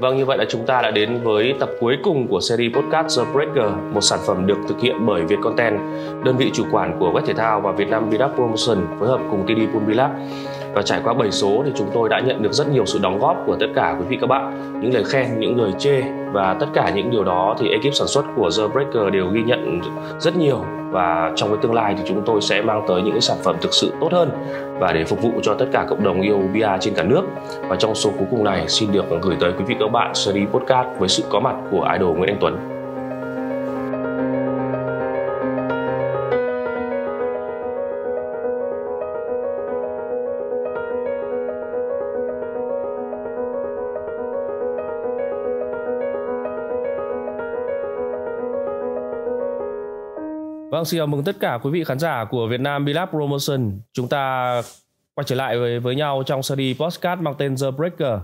Vâng, như vậy là chúng ta đã đến với tập cuối cùng của series podcast The Breaker, một sản phẩm được thực hiện bởi Việt Content, đơn vị chủ quản của web thể thao và Việt Nam Build Up Promotion phối hợp cùng TD Pulbilab. Và trải qua 7 số thì chúng tôi đã nhận được rất nhiều sự đóng góp của tất cả quý vị các bạn, những lời khen, những lời chê và tất cả những điều đó thì ekip sản xuất của The Breaker đều ghi nhận rất nhiều và trong cái tương lai thì chúng tôi sẽ mang tới những cái sản phẩm thực sự tốt hơn và để phục vụ cho tất cả cộng đồng yêu bia trên cả nước và trong số cuối cùng này xin được gửi tới quý vị các bạn series podcast với sự có mặt của idol Nguyễn Anh Tuấn. Vâng, xin chào mừng tất cả quý vị khán giả của Việt Nam Bilab Promotion. Chúng ta quay trở lại với, với nhau trong series podcast mang tên The Breaker.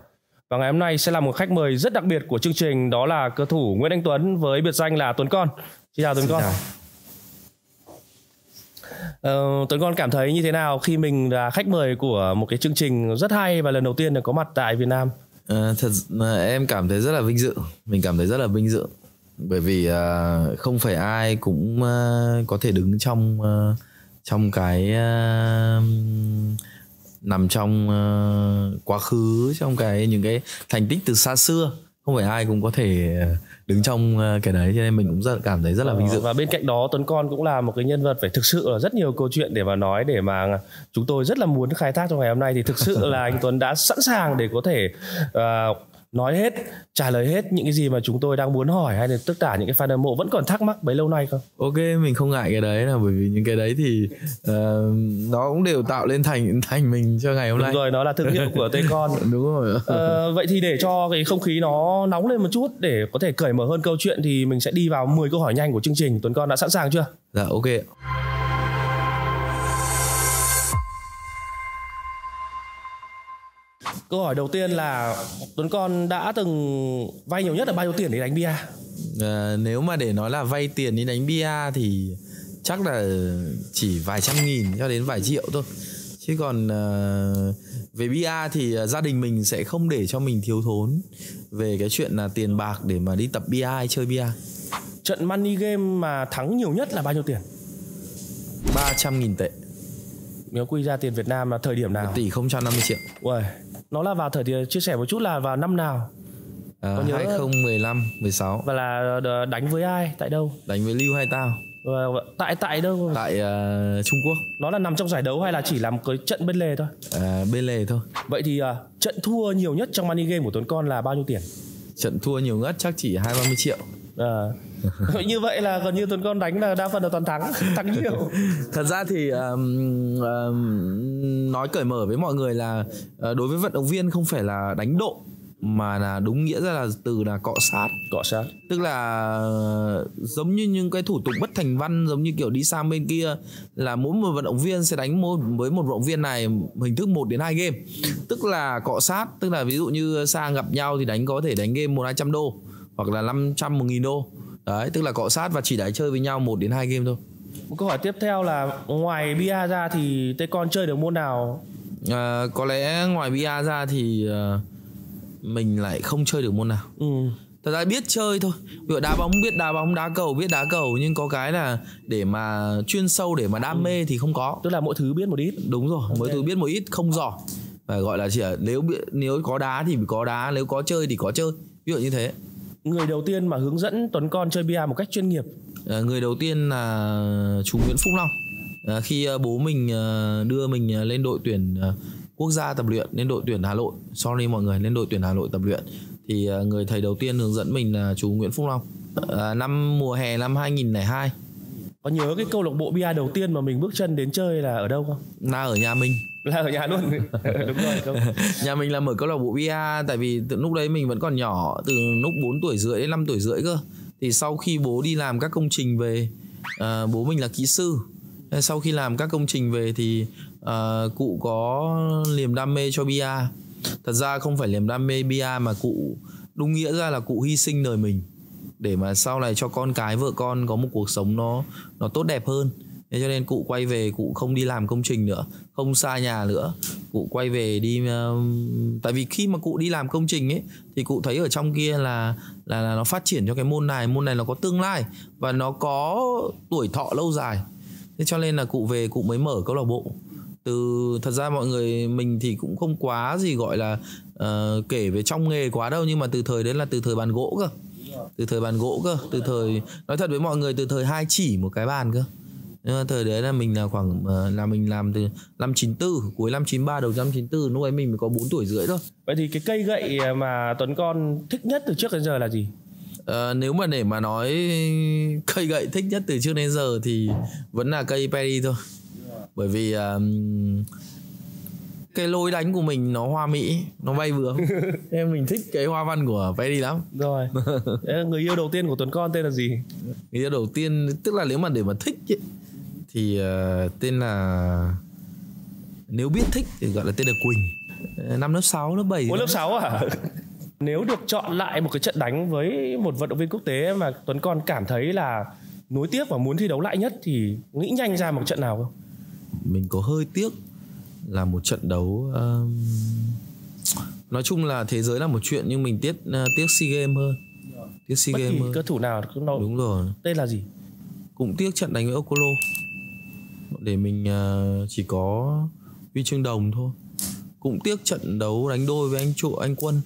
Và ngày hôm nay sẽ là một khách mời rất đặc biệt của chương trình đó là cơ thủ Nguyễn Anh Tuấn với biệt danh là Tuấn Con. Xin chào Tuấn xin Con. Chào. Ờ, Tuấn Con cảm thấy như thế nào khi mình là khách mời của một cái chương trình rất hay và lần đầu tiên được có mặt tại Việt Nam? À, thật em cảm thấy rất là vinh dự. Mình cảm thấy rất là vinh dự bởi vì uh, không phải ai cũng uh, có thể đứng trong uh, trong cái uh, nằm trong uh, quá khứ trong cái những cái thành tích từ xa xưa không phải ai cũng có thể đứng trong cái đấy cho nên mình cũng rất cảm thấy rất là vinh ờ, dự và bên cạnh đó Tuấn Con cũng là một cái nhân vật phải thực sự là rất nhiều câu chuyện để mà nói để mà chúng tôi rất là muốn khai thác trong ngày hôm nay thì thực sự là anh Tuấn đã sẵn sàng để có thể uh, nói hết trả lời hết những cái gì mà chúng tôi đang muốn hỏi hay là tất cả những cái fan hâm mộ vẫn còn thắc mắc bấy lâu nay không ok mình không ngại cái đấy là bởi vì những cái đấy thì uh, nó cũng đều tạo lên thành thành mình cho ngày hôm đúng nay rồi nó là thương hiệu của Con đúng rồi uh, vậy thì để cho cái không khí nó nóng lên một chút để có thể cởi mở hơn câu chuyện thì mình sẽ đi vào 10 câu hỏi nhanh của chương trình Tuấn Con đã sẵn sàng chưa dạ ok Câu hỏi đầu tiên là Tuấn Con đã từng vay nhiều nhất là bao nhiêu tiền để đánh bia? À, nếu mà để nói là vay tiền đi đánh bia thì chắc là chỉ vài trăm nghìn cho đến vài triệu thôi. Chứ còn uh, về bia thì ờ, gia đình mình sẽ không để cho mình thiếu thốn về cái chuyện là tiền bạc để mà đi tập bia hay chơi bia. Trận money game mà thắng nhiều nhất là bao nhiêu tiền? 300 nghìn tệ nếu quy ra tiền Việt Nam là thời điểm nào? 1 tỷ 050 triệu. Uầy, nó là vào thời điểm chia sẻ một chút là vào năm nào à, có nhớ 2015 16 và là ờ, đánh với ai tại đâu đánh với Lưu hay tao ờ, ờ, tại tại đâu tại uh, Trung Quốc nó là nằm trong giải đấu hay là chỉ là một cái trận bên lề thôi à, bên lề thôi vậy thì uh, trận thua nhiều nhất trong money game của Tuấn Con là bao nhiêu tiền trận thua nhiều nhất chắc chỉ hai ba mươi triệu à như vậy là gần như tuần con đánh là đa phần là toàn thắng thắng nhiều thật ra thì um, um, nói cởi mở với mọi người là ờ, đối với vận động viên không phải là đánh độ mà là đúng nghĩa ra là từ là cọ sát cọ sát tức là ờ, giống như những cái thủ tục bất thành văn giống như kiểu đi sang bên kia là mỗi một vận động viên sẽ đánh một, với một vận động viên này hình thức 1 đến 2 game tức là cọ sát tức là ví dụ như sang gặp nhau thì đánh có thể đánh game một hai trăm đô hoặc là 500 một nghìn đô đấy tức là cọ sát và chỉ đái chơi với nhau một đến hai game thôi một câu hỏi tiếp theo là ngoài bia ra thì tê con chơi được môn nào à, có lẽ ngoài bia ra thì uh, mình lại không chơi được môn nào ừ. thật ra biết chơi thôi ví dụ đá bóng biết đá bóng đá cầu biết đá cầu nhưng có cái là để mà chuyên sâu để mà đam ừ. mê thì không có tức là mỗi thứ biết một ít đúng rồi okay. mỗi thứ biết một ít không giỏi và gọi là chỉ là nếu nếu có đá thì có đá nếu có chơi thì có chơi ví dụ như thế người đầu tiên mà hướng dẫn Tuấn Con chơi bia một cách chuyên nghiệp? À, người đầu tiên là chú Nguyễn Phúc Long. À, khi ờ, bố mình đưa mình lên đội tuyển quốc gia tập luyện lên đội tuyển Hà Nội, sorry mọi người lên đội tuyển Hà Nội tập luyện thì người thầy đầu tiên hướng dẫn mình là chú Nguyễn Phúc Long. À, năm mùa hè năm 2002. Có nhớ cái câu lạc bộ bia đầu tiên mà mình bước chân đến chơi là ở đâu không? Là ở nhà mình là ở nhà luôn ờ, đúng rồi đúng. nhà mình là mở câu lạc bộ bia tại vì từ lúc đấy mình vẫn còn nhỏ từ lúc 4 tuổi rưỡi đến 5 tuổi rưỡi cơ thì sau khi bố đi làm các công trình về à, bố mình là kỹ sư sau khi làm các công trình về thì à, cụ có niềm đam mê cho bia thật ra không phải niềm đam mê bia mà cụ đúng nghĩa ra là cụ hy sinh đời mình để mà sau này cho con cái vợ con có một cuộc sống nó nó tốt đẹp hơn thế cho nên cụ quay về cụ không đi làm công trình nữa không xa nhà nữa cụ quay về đi ờ, tại vì khi mà cụ đi làm công trình ấy thì cụ thấy ở trong kia là là, là nó phát triển cho cái môn này môn này nó có tương lai và nó có tuổi thọ lâu dài thế cho nên là cụ về cụ mới mở câu lạc bộ từ thật ra mọi người mình thì cũng không quá gì gọi là uh, kể về trong nghề quá đâu nhưng mà từ thời đến là từ thời bàn gỗ cơ từ thời bàn gỗ cơ từ thời nói thật với mọi người từ thời hai chỉ một cái bàn cơ nhưng mà thời đấy là mình là khoảng ờ, là mình làm từ năm 94 cuối năm 93 đầu năm 94 lúc ấy mình mới có 4 tuổi rưỡi thôi vậy thì cái cây gậy ờ, mà Tuấn con thích nhất từ trước đến giờ là gì À, nếu mà để mà nói cây gậy thích nhất từ trước đến giờ thì vẫn là cây Perry thôi bởi vì um, cái lối đánh của mình nó hoa mỹ nó bay vừa em mình thích cái hoa văn của Perry lắm rồi người yêu đầu tiên của Tuấn con tên là gì người yêu đầu tiên tức là nếu mà để mà thích ấy, thì uh, tên là nếu biết thích thì gọi là tên là Quỳnh ờ, năm lớp 6 lớp 7 Ủa lớp 6 à nếu được chọn lại một cái trận đánh với một vận động viên quốc tế mà Tuấn Con cảm thấy là nối tiếc và muốn thi đấu lại nhất thì nghĩ nhanh ra một trận nào không mình có hơi tiếc là một trận đấu um, nói chung là thế giới là một chuyện nhưng mình tiếc uh, tiếc sea games hơn tiếc sea games hơn. cơ thủ nào cũng nó đúng rồi tên là gì cũng tiếc trận đánh với Okolo để mình ờ, chỉ có huy chương đồng thôi cũng tiếc trận đấu đánh đôi với anh trụ anh quân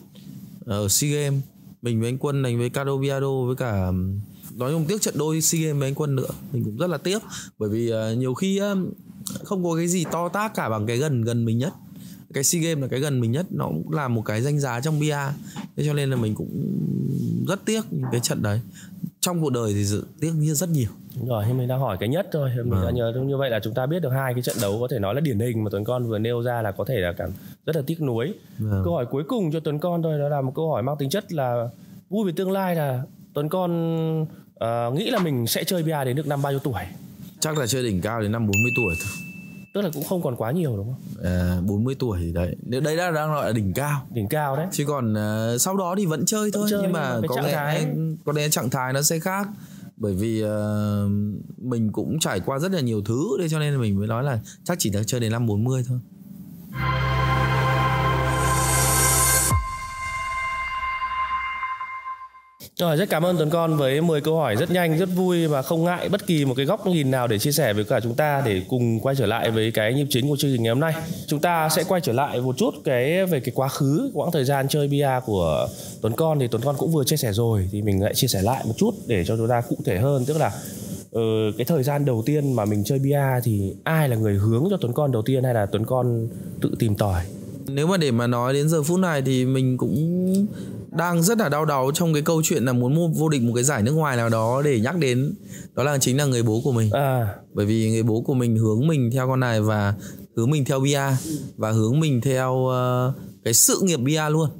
ờ, ở sea games mình với anh quân đánh với Cadoviado với cả nói chung tiếc trận đôi sea games với anh quân nữa mình cũng rất là tiếc bởi vì ờ, nhiều khi không có cái gì to tác cả bằng cái gần gần mình nhất cái sea games là cái gần mình nhất nó cũng là một cái danh giá trong bia thế cho nên là mình cũng rất tiếc cái trận đấy trong cuộc đời thì dự tiếc nhiên rất nhiều Đúng rồi thì mình đang hỏi cái nhất thôi mình à. đã vâng. nhớ như vậy là chúng ta biết được hai cái trận đấu có thể nói là điển hình mà tuấn con vừa nêu ra là có thể là cảm rất là tiếc nuối à. câu hỏi cuối cùng cho tuấn con thôi đó là một câu hỏi mang tính chất là vui về tương lai là tuấn con uh, nghĩ là mình sẽ chơi bia đến được năm bao nhiêu tuổi chắc là chơi đỉnh cao đến năm 40 tuổi thôi tức là cũng không còn quá nhiều đúng không? À, ờ, 40 tuổi đấy. nếu Đây đã đang gọi là đỉnh cao. Đỉnh cao đấy. Chứ còn uh, sau đó thì vẫn chơi vẫn thôi chơi, nhưng mà có lẽ thái... có lẽ trạng thái nó sẽ khác bởi vì uh, mình cũng trải qua rất là nhiều thứ đây cho nên mình mới nói là chắc chỉ đang chơi đến năm 40 thôi. Rồi, rất cảm ơn Tuấn Con với 10 câu hỏi rất nhanh, rất vui và không ngại bất kỳ một cái góc nhìn nào để chia sẻ với cả chúng ta để cùng quay trở lại với cái nhịp chính của chương trình ngày hôm nay. Chúng ta sẽ quay trở lại một chút cái về cái quá khứ, quãng thời gian chơi bia của Tuấn Con thì Tuấn Con cũng vừa chia sẻ rồi thì mình lại chia sẻ lại một chút để cho chúng ta cụ thể hơn tức là ừ, cái thời gian đầu tiên mà mình chơi bia thì ai là người hướng cho Tuấn Con đầu tiên hay là Tuấn Con tự tìm tòi? Nếu mà để mà nói đến giờ phút này thì mình cũng đang rất là đau đáu trong cái câu chuyện là muốn mua vô địch một cái giải nước ngoài nào đó để nhắc đến đó là chính là người bố của mình à. bởi vì người bố của mình hướng mình theo con này và hướng mình theo bia và hướng mình theo uh, cái sự nghiệp bia luôn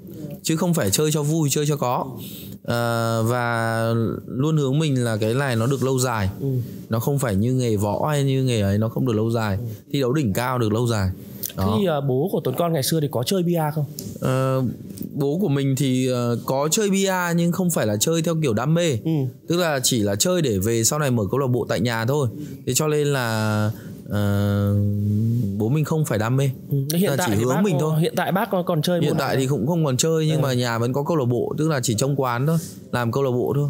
chứ không phải chơi cho vui chơi cho có uh, và luôn hướng mình là cái này nó được lâu dài ừ. nó không phải như nghề võ hay như nghề ấy nó không được lâu dài ừ. thi đấu đỉnh cao được lâu dài đó. Thì uh, bố của Tuấn con ngày xưa thì có chơi bia không? Uh, bố của mình thì uh, có chơi bia nhưng không phải là chơi theo kiểu đam mê. Ừ. Tức là chỉ là chơi để về sau này mở câu lạc bộ tại nhà thôi. Thế cho nên là uh, bố mình không phải đam mê ừ, hiện là tại chỉ hướng bác, mình thôi hiện tại bác còn, còn chơi hiện tại thì cũng không còn chơi nhưng ừ. mà nhà vẫn có câu lạc bộ tức là chỉ trong quán thôi làm câu lạc bộ thôi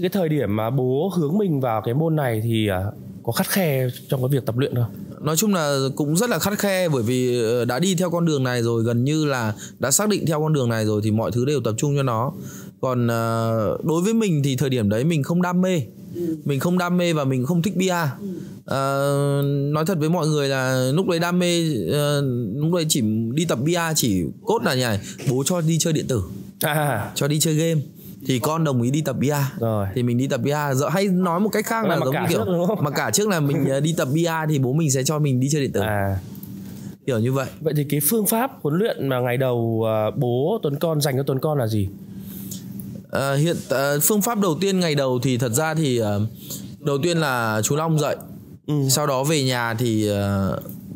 cái thời điểm mà bố hướng mình vào cái môn này thì à, có khắt khe trong cái việc tập luyện không nói chung là cũng rất là khắt khe bởi vì ờ, đã đi theo con đường này rồi gần như là đã xác định theo con đường này rồi thì mọi thứ đều tập trung cho nó còn uh, đối với mình thì thời điểm đấy mình không đam mê mình không đam mê và mình không thích bia uh, nói thật với mọi người là lúc đấy đam mê uh, lúc đấy chỉ đi tập bia chỉ cốt là nhảy bố cho đi chơi điện tử à. cho đi chơi game thì con đồng ý đi tập bia rồi thì mình đi tập bia rồi hay nói một cách khác là, là giống như kiểu mà cả trước là mình ờ, đi tập bia thì bố mình sẽ cho mình đi chơi điện tử à kiểu như vậy vậy thì cái phương pháp huấn luyện mà ngày đầu ờ, bố tuấn con dành cho tuấn con là gì à, hiện à, phương pháp đầu tiên ngày đầu thì thật ra thì à, đầu tiên là chú long dậy ừ. sau đó về nhà thì à,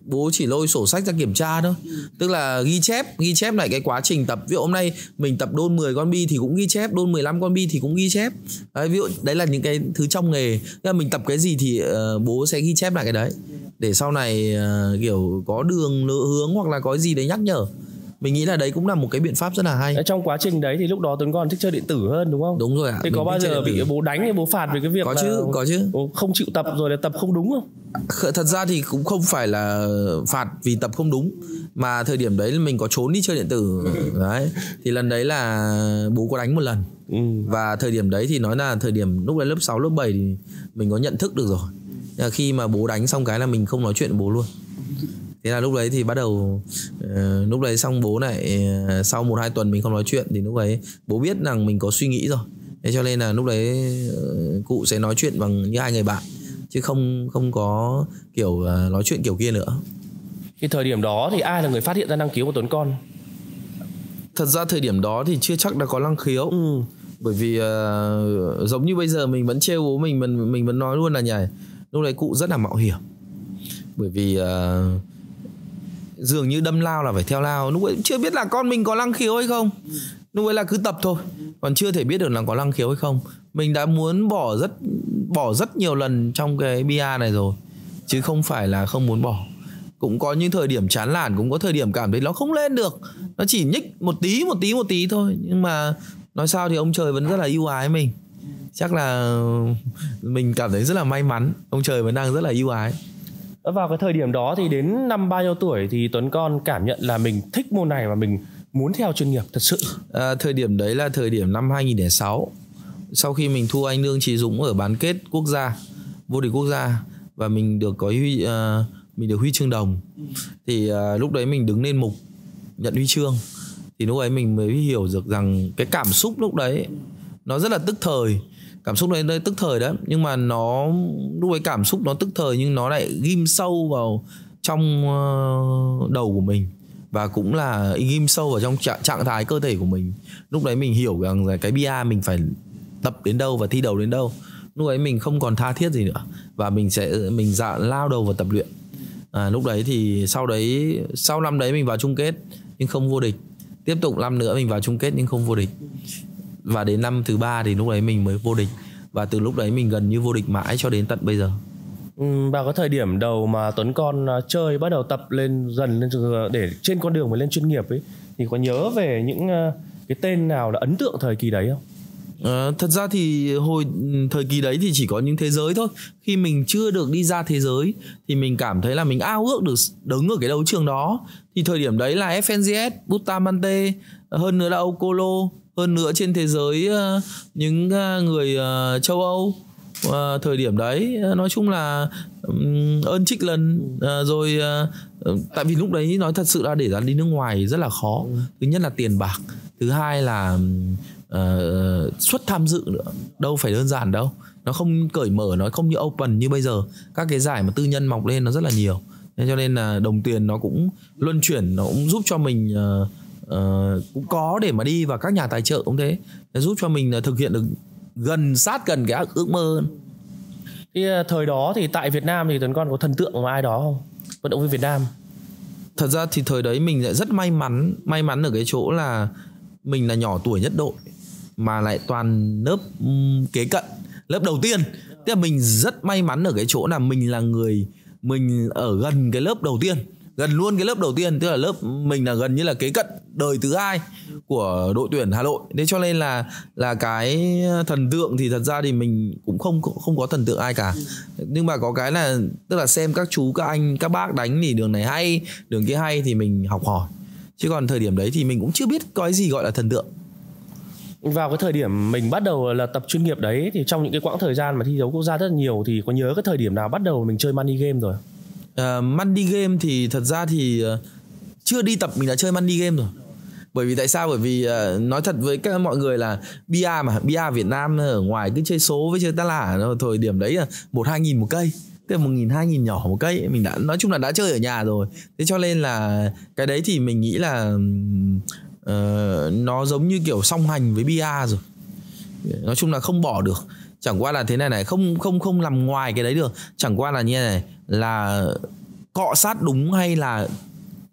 bố chỉ lôi sổ sách ra kiểm tra thôi ừ. tức là ghi chép ghi chép lại cái quá trình tập ví dụ hôm nay mình tập đôn 10 con bi thì cũng ghi chép đôn 15 con bi thì cũng ghi chép đấy, ví dụ đấy là những cái thứ trong nghề tức là mình tập cái gì thì uh, bố sẽ ghi chép lại cái đấy để sau này uh, kiểu có đường lựa hướng hoặc là có gì đấy nhắc nhở mình nghĩ là đấy cũng là một cái biện pháp rất là hay trong quá trình đấy thì lúc đó tuấn còn thích chơi điện tử hơn đúng không đúng rồi ạ thì có bao giờ bị bố đánh hay bố phạt về cái việc có chứ là có chứ không chịu tập rồi là tập không đúng không thật ra thì cũng không phải là phạt vì tập không đúng mà thời điểm đấy mình có trốn đi chơi điện tử đấy thì lần đấy là bố có đánh một lần ừ. và thời điểm đấy thì nói là thời điểm lúc đấy lớp 6, lớp 7 thì mình có nhận thức được rồi khi mà bố đánh xong cái là mình không nói chuyện với bố luôn thế là lúc đấy thì bắt đầu uh, lúc đấy xong bố lại uh, sau một hai tuần mình không nói chuyện thì lúc ấy bố biết rằng mình có suy nghĩ rồi thế cho nên là lúc đấy uh, cụ sẽ nói chuyện bằng như hai người bạn chứ không không có kiểu uh, nói chuyện kiểu kia nữa cái thời điểm đó thì ai là người phát hiện ra năng khiếu của tuấn con thật ra thời điểm đó thì chưa chắc đã có năng khiếu ừ. bởi vì uh, giống như bây giờ mình vẫn trêu bố mình mình mình vẫn nói luôn là nhảy lúc đấy cụ rất là mạo hiểm bởi vì uh, dường như đâm lao là phải theo lao lúc ấy chưa biết là con mình có năng khiếu hay không lúc ấy là cứ tập thôi còn chưa thể biết được là có năng khiếu hay không mình đã muốn bỏ rất bỏ rất nhiều lần trong cái bia này rồi chứ không phải là không muốn bỏ cũng có những thời điểm chán nản cũng có thời điểm cảm thấy nó không lên được nó chỉ nhích một tí một tí một tí thôi nhưng mà nói sao thì ông trời vẫn rất là ưu ái mình chắc là mình cảm thấy rất là may mắn ông trời vẫn đang rất là ưu ái vào cái thời điểm đó thì đến năm bao nhiêu tuổi thì Tuấn con cảm nhận là mình thích môn này và mình muốn theo chuyên nghiệp thật sự à, thời điểm đấy là thời điểm năm 2006 sau khi mình thua anh Lương Trí Dũng ở bán kết quốc gia vô địch quốc gia và mình được có huy uh, mình được huy chương đồng thì uh, lúc đấy mình đứng lên mục nhận huy chương thì lúc ấy mình mới hiểu được rằng cái cảm xúc lúc đấy nó rất là tức thời cảm xúc đấy, nơi tức thời đấy nhưng mà nó lúc ấy cảm xúc nó tức thời nhưng nó lại ghim sâu vào trong ờ, đầu của mình và cũng là ghim sâu vào trong trạng, trạng thái cơ thể của mình lúc đấy mình hiểu rằng là cái bia mình phải tập đến đâu và thi đấu đến đâu lúc ấy mình không còn tha thiết gì nữa và mình sẽ mình dạ lao đầu vào tập luyện à, lúc đấy thì sau đấy sau năm đấy mình vào chung kết nhưng không vô địch tiếp tục năm nữa mình vào chung kết nhưng không vô địch và đến năm thứ ba thì lúc đấy mình mới vô địch và từ lúc đấy mình gần như vô địch mãi cho đến tận bây giờ ừ, vào có thời điểm đầu mà Tuấn con à, chơi bắt đầu tập lên dần lên à, để trên con đường mà lên chuyên nghiệp ấy thì có nhớ về những à, cái tên nào là ấn tượng thời kỳ đấy không? À, thật ra thì hồi ừ, thời kỳ đấy thì chỉ có những thế giới thôi khi mình chưa được đi ra thế giới thì mình cảm thấy là mình ao ước được đứng ở cái đấu trường đó thì thời điểm đấy là FNGS, Butamante hơn nữa là Okolo hơn nữa trên thế giới ờ, những ờ, người ờ, châu âu thời điểm đấy nói chung là ơn trích lần rồi tại vì lúc đấy nói thật sự là để ra đi nước ngoài rất là khó ừ. thứ nhất là tiền bạc thứ hai là à, suất tham dự nữa đâu phải đơn giản đâu nó không cởi mở nó không như open như bây giờ các cái giải mà tư nhân mọc lên nó rất là nhiều nên cho nên là đồng tiền nó cũng luân chuyển nó cũng giúp cho mình uh, uh, cũng có để mà đi và các nhà tài trợ cũng thế để giúp cho mình là thực hiện được gần sát gần cái ước mơ hơn thì à, thời đó thì tại Việt Nam thì Tuấn Con có thần tượng của ai đó không vận động viên Việt Nam thật ra thì thời đấy mình lại rất may mắn may mắn ở cái chỗ là mình là nhỏ tuổi nhất đội mà lại toàn lớp kế cận lớp đầu tiên tức là mình rất may mắn ở cái chỗ là mình là người mình ở gần cái lớp đầu tiên gần luôn cái lớp đầu tiên tức là lớp mình là gần như là kế cận đời thứ hai của đội tuyển Hà Nội nên cho nên là là cái thần tượng thì thật ra thì mình cũng không không có thần tượng ai cả nhưng mà có cái là tức là xem các chú các anh các bác đánh thì đường này hay đường kia hay thì mình học hỏi chứ còn thời điểm đấy thì mình cũng chưa biết có cái gì gọi là thần tượng vào cái thời điểm mình bắt đầu là tập chuyên nghiệp đấy thì trong những cái quãng thời gian mà thi đấu quốc gia rất là nhiều thì có nhớ cái thời điểm nào bắt đầu mình chơi money game rồi uh, ờ, Money Game thì thật ra thì uh, chưa đi tập mình đã chơi Money Game rồi bởi vì tại sao bởi vì uh, nói thật với các mọi người là bia mà bia Việt Nam ở ngoài cứ chơi số với chơi tá lả thời điểm đấy là một hai nghìn một cây tức là một nghìn hai nghìn nhỏ một cây mình đã nói chung là đã chơi ở nhà rồi thế cho nên là cái đấy thì mình nghĩ là uh, nó giống như kiểu song hành với bia rồi nói chung là không bỏ được chẳng qua là thế này này không không không làm ngoài cái đấy được chẳng qua là như này là cọ sát đúng hay là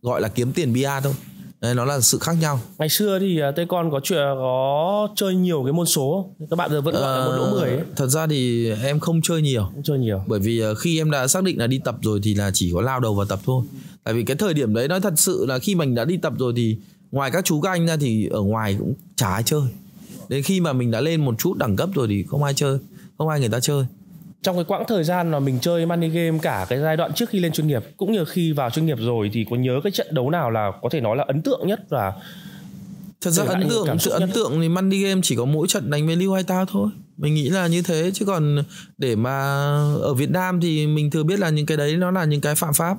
gọi là kiếm tiền bia thôi đấy, nó là sự khác nhau ngày xưa thì à, tây con có chuyện có chơi nhiều cái môn số các bạn giờ vẫn gọi là môn đỗ ờ, mười thật ra thì em không chơi nhiều không chơi nhiều bởi vì à, khi em đã xác định là đi tập rồi thì là chỉ có lao đầu vào tập thôi tại vì cái thời điểm đấy nói thật sự là khi mình đã đi tập rồi thì ngoài các chú các anh ra thì ở ngoài cũng chả ai chơi đến khi mà mình đã lên một chút đẳng cấp rồi thì không ai chơi không ai người ta chơi trong cái quãng thời gian mà mình chơi money game cả cái giai đoạn trước khi lên chuyên nghiệp cũng như khi vào chuyên nghiệp rồi thì có nhớ cái trận đấu nào là có thể nói là ấn tượng nhất và thật ra ấn tượng sự ấn tượng thì money game chỉ có mỗi trận đánh với lưu hai tao thôi mình nghĩ là như thế chứ còn để mà ở việt nam thì mình thừa biết là những cái đấy nó là những cái phạm pháp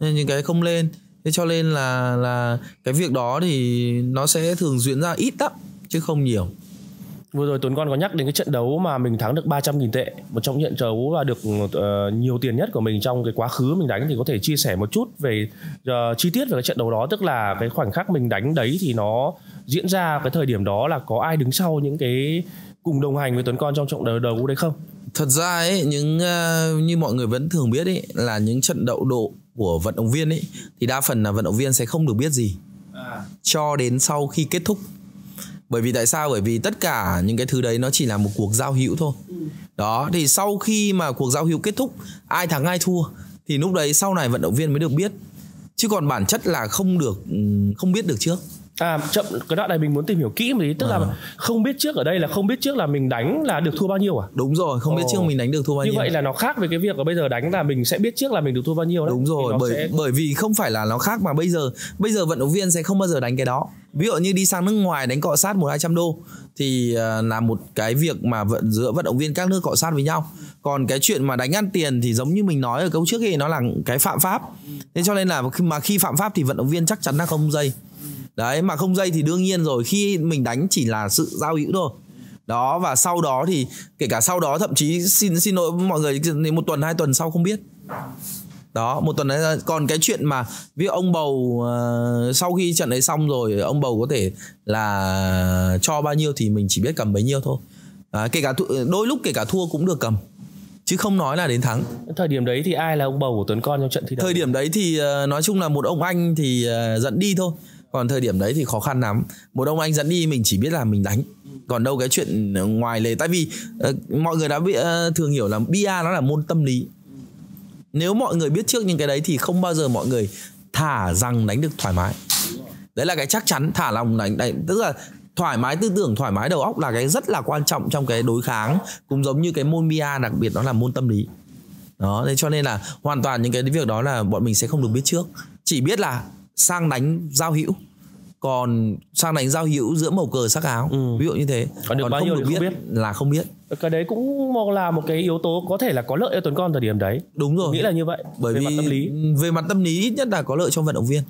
nên những cái không lên thế cho nên là là cái việc đó thì nó sẽ thường diễn ra ít lắm chứ không nhiều vừa rồi Tuấn Con có nhắc đến cái trận đấu mà mình thắng được 300.000 tệ một trong những trận đấu là được uh, nhiều tiền nhất của mình trong cái quá khứ mình đánh thì có thể chia sẻ một chút về uh, chi tiết về cái trận đấu đó tức là cái khoảnh khắc mình đánh đấy thì nó diễn ra cái thời điểm đó là có ai đứng sau những cái cùng đồng hành với Tuấn Con trong trận đấu đấu đấy không thật ra ấy những uh, như mọi người vẫn thường biết ấy là những trận đậu độ của vận động viên ấy thì đa phần là vận động viên sẽ không được biết gì à. cho đến sau khi kết thúc bởi vì tại sao bởi vì tất cả những cái thứ đấy nó chỉ là một cuộc giao hữu thôi ừ. đó thì sau khi mà cuộc giao hữu kết thúc ai thắng ai thua thì lúc đấy sau này vận động viên mới được biết chứ còn bản chất là không được ừ, không biết được trước à chậm cái đoạn này mình muốn tìm hiểu kỹ một tí tức à. là vâng. không biết trước ở đây là không biết trước là mình đánh là được thua bao nhiêu à đúng rồi không biết Ồ. trước mình đánh được thua bao như nhiêu như vậy là nó khác với cái việc là bây giờ đánh là mình sẽ biết trước là mình được thua bao nhiêu đấy đúng rồi bởi sẽ... bởi vì không phải là nó khác mà bây giờ bây giờ vận động viên sẽ không bao giờ đánh cái đó ví dụ như đi sang nước ngoài đánh cọ sát một hai trăm đô thì à, là một cái việc mà vận giữa vận động viên các nước cọ sát với nhau còn cái chuyện mà đánh ăn tiền thì giống như mình nói ở câu trước thì nó là cái phạm pháp thế cho nên là mà khi phạm pháp thì vận động viên chắc chắn là không dây đấy mà không dây thì đương nhiên rồi khi mình đánh chỉ là sự giao hữu thôi đó và sau đó thì kể cả sau đó thậm chí xin xin lỗi mọi người một tuần hai tuần sau không biết đó một tuần đấy còn cái chuyện mà ví ông bầu uh, sau khi trận ấy xong rồi ông bầu có thể là cho bao nhiêu thì mình chỉ biết cầm bấy nhiêu thôi à, kể cả đôi lúc kể cả thua cũng được cầm chứ không nói là đến thắng thời điểm đấy thì ai là ông bầu của tuấn con trong trận thi đấu thời điểm đấy thì uh, nói chung là một ông anh thì uh, ờ, dẫn đi thôi còn thời điểm đấy thì khó khăn lắm một ông anh dẫn đi mình chỉ biết là mình đánh còn đâu cái chuyện ngoài lề tại vì uh, mọi người đã bị, uh, ờ, thường hiểu là bia nó là môn tâm lý nếu mọi người biết trước những cái đấy thì không bao giờ mọi người thả rằng đánh được thoải mái đấy là cái chắc chắn thả lòng đánh, đánh tức là thoải mái tư tưởng thoải mái đầu óc là cái rất là quan trọng trong cái đối kháng cũng giống như cái môn bia đặc biệt đó là môn tâm lý đó nên cho nên là hoàn toàn những cái việc đó là bọn mình sẽ không được biết trước chỉ biết là sang đánh giao hữu còn sang đánh giao hữu giữa màu cờ sắc áo ừ. ví dụ như thế còn, được còn bao không nhiêu được biết, không biết là không biết cái đấy cũng là một cái yếu tố có thể là có lợi cho tuấn con thời điểm đấy đúng rồi nghĩ là như vậy bởi về vì mặt tâm lý về mặt tâm lý ít nhất là có lợi cho vận động viên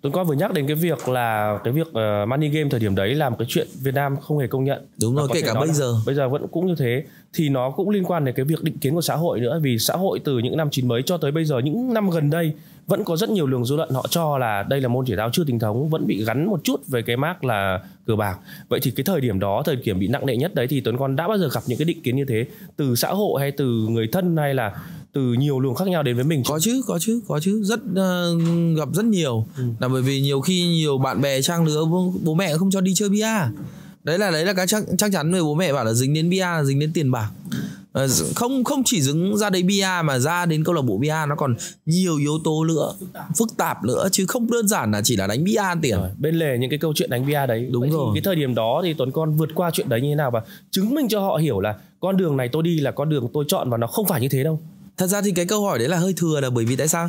Tuấn Con vừa nhắc đến cái việc là cái việc uh, money game thời điểm đấy là một cái chuyện Việt Nam không hề công nhận. Đúng rồi, kể cả bây giờ. Bây giờ vẫn cũng như thế thì nó cũng liên quan đến cái việc định kiến của xã hội nữa vì xã hội từ những năm chín mấy cho tới bây giờ những năm gần đây vẫn có rất nhiều luồng dư luận họ cho là đây là môn thể thao chưa tinh thống vẫn bị gắn một chút về cái mác là cờ bạc vậy thì cái thời điểm đó thời điểm bị nặng nề nhất đấy thì tuấn con đã bao giờ gặp những cái định kiến như thế từ xã hội hay từ người thân hay là từ nhiều luồng khác nhau đến với mình có chứ có chứ có chứ rất uh, gặp rất nhiều ừ. là bởi vì nhiều khi nhiều bạn bè trang lứa bố, bố mẹ không cho đi chơi bia đấy là đấy là cái chắc chắc chắn người bố mẹ bảo là dính đến bia là dính đến tiền bạc ờ, không không chỉ dính ra đấy bia mà ra đến câu lạc bộ bia nó còn nhiều yếu tố nữa phức tạp, nữa chứ không đơn giản là chỉ là đánh bia tiền rồi, bên lề những cái câu chuyện đánh bia đấy đúng Vậy rồi cái thời điểm đó thì tuấn con vượt qua chuyện đấy như thế nào và chứng minh cho họ hiểu là con đường này tôi đi là con đường tôi chọn và nó không phải như thế đâu thật ra thì cái câu hỏi đấy là hơi thừa là bởi vì tại sao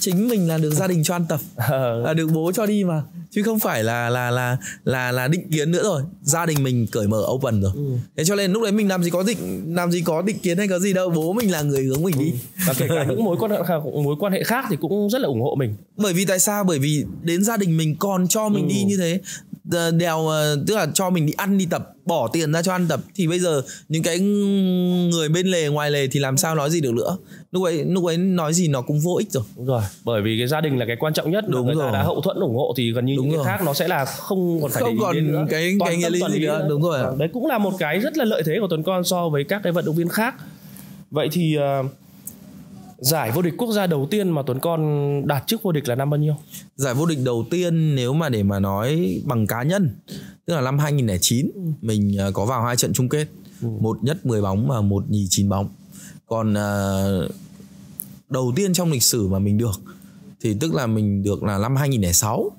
chính mình là được gia đình cho ăn tập ờ. là được bố cho đi mà chứ không phải là là là là là định kiến nữa rồi gia đình mình cởi mở open rồi ừ. thế cho nên lúc đấy mình làm gì có định làm gì có định kiến hay có gì đâu bố mình là người hướng mình đi ừ. và kể cả những mối quan hệ khác, mối quan hệ khác thì cũng rất là ủng hộ mình bởi vì tại sao bởi vì đến gia đình mình còn cho mình ừ. đi như thế Ờ, đèo ờ, tức là cho mình đi ăn đi tập bỏ tiền ra cho ăn tập thì bây giờ những cái người bên lề ngoài lề thì làm sao nói gì được nữa lúc ấy lúc ấy nói gì nó cũng vô ích rồi đúng rồi bởi vì cái gia đình là cái quan trọng nhất đúng người rồi. ta đã hậu thuẫn ủng hộ thì gần như đúng những rồi. cái khác nó sẽ là không còn phải không còn đến nữa. cái toàn cái nghĩa lý gì nữa. nữa đúng rồi đấy cũng là một cái rất là lợi thế của tuấn con so với các cái vận động viên khác vậy thì uh, Giải vô địch quốc gia đầu tiên mà Tuấn Con đạt chức vô địch là năm bao nhiêu? Giải vô địch đầu tiên nếu mà để mà nói bằng cá nhân, tức là năm 2009 ừ. mình ờ, có vào hai trận chung kết, ừ. một nhất 10 bóng và một nhì 9 bóng. Còn ờ, đầu tiên trong lịch sử mà mình được thì tức là mình được là năm 2006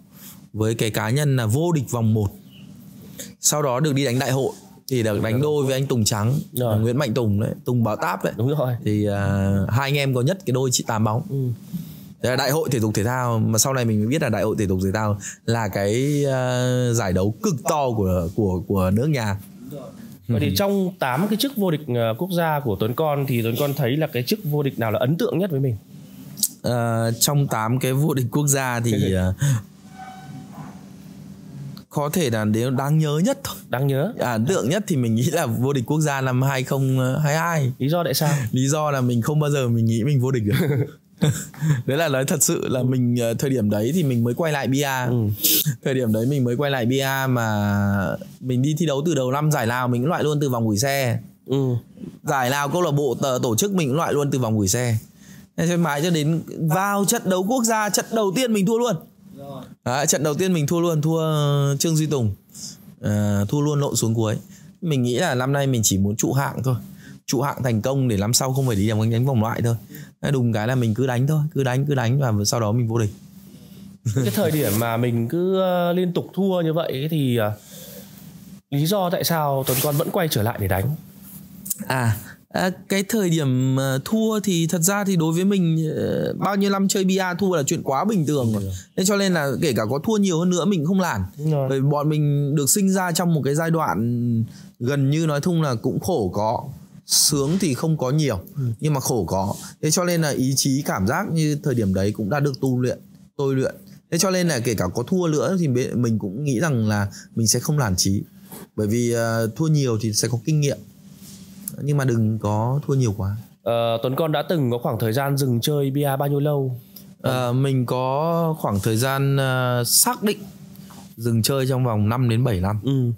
với cái cá nhân là vô địch vòng 1. Sau đó được đi đánh đại hội thì được đánh đôi với anh Tùng Trắng rồi. Nguyễn Mạnh Tùng đấy Tùng Bảo Táp đấy đúng rồi thì uh, hai anh em có nhất cái đôi chị tám bóng ừ. Đấy là đại hội thể dục thể thao mà sau này mình mới biết là đại hội thể dục thể thao là cái uh, giải đấu cực to của của của nước nhà Vậy thì ừ. trong 8 cái chức vô địch à, quốc gia của Tuấn Con thì Tuấn Con thấy là cái chức vô địch nào là ấn tượng nhất với mình? À, trong 8 cái vô địch quốc gia thì có thể là nếu đáng nhớ nhất thôi đáng nhớ à tượng nhất thì mình nghĩ là vô địch quốc gia năm 2022 lý do tại sao lý do là mình không bao giờ mình nghĩ mình vô địch được đấy là nói thật sự là ừ. mình ờ, thời điểm đấy thì mình mới quay lại bia ừ. thời điểm đấy mình mới quay lại bia mà mình đi thi đấu từ đầu năm giải lao mình cũng loại luôn từ vòng gửi xe ừ. giải lao câu lạc bộ tờ, tổ chức mình cũng loại luôn từ vòng gửi xe nên mãi cho đến vào trận đấu quốc gia trận đầu tiên mình thua luôn Đấy, trận đầu tiên mình thua luôn thua ờ, Trương Duy Tùng à, thua luôn lộn xuống cuối mình nghĩ là năm nay mình chỉ muốn trụ hạng thôi trụ hạng thành công để năm sau không phải đi làm đánh vòng loại thôi đùng cái là mình cứ đánh thôi cứ đánh cứ đánh và sau đó mình vô địch cái thời điểm mà mình cứ ờ, liên tục thua như vậy thì lý do tại sao tuấn con vẫn quay trở lại để đánh à à, cái thời điểm ờ, thua thì thật ra thì đối với mình ờ, bao nhiêu năm chơi bia thua là chuyện quá bình thường rồi. Nên cho nên là kể cả có thua nhiều hơn nữa mình không làm. Bởi bọn mình được sinh ra trong một cái giai đoạn gần như nói thung là cũng khổ có sướng thì không có nhiều ừ. nhưng mà khổ có thế cho nên là ý chí cảm giác như thời điểm đấy cũng đã được tu luyện tôi luyện thế cho nên là kể cả có thua nữa thì mình cũng nghĩ rằng là mình sẽ không lản trí bởi vì uh, thua nhiều thì sẽ có kinh nghiệm nhưng mà đừng có thua nhiều quá à, tuấn con đã từng có khoảng thời gian dừng chơi bia bao nhiêu lâu à, mình có khoảng thời gian uh, xác định dừng chơi trong vòng 5 đến 7 năm ừ.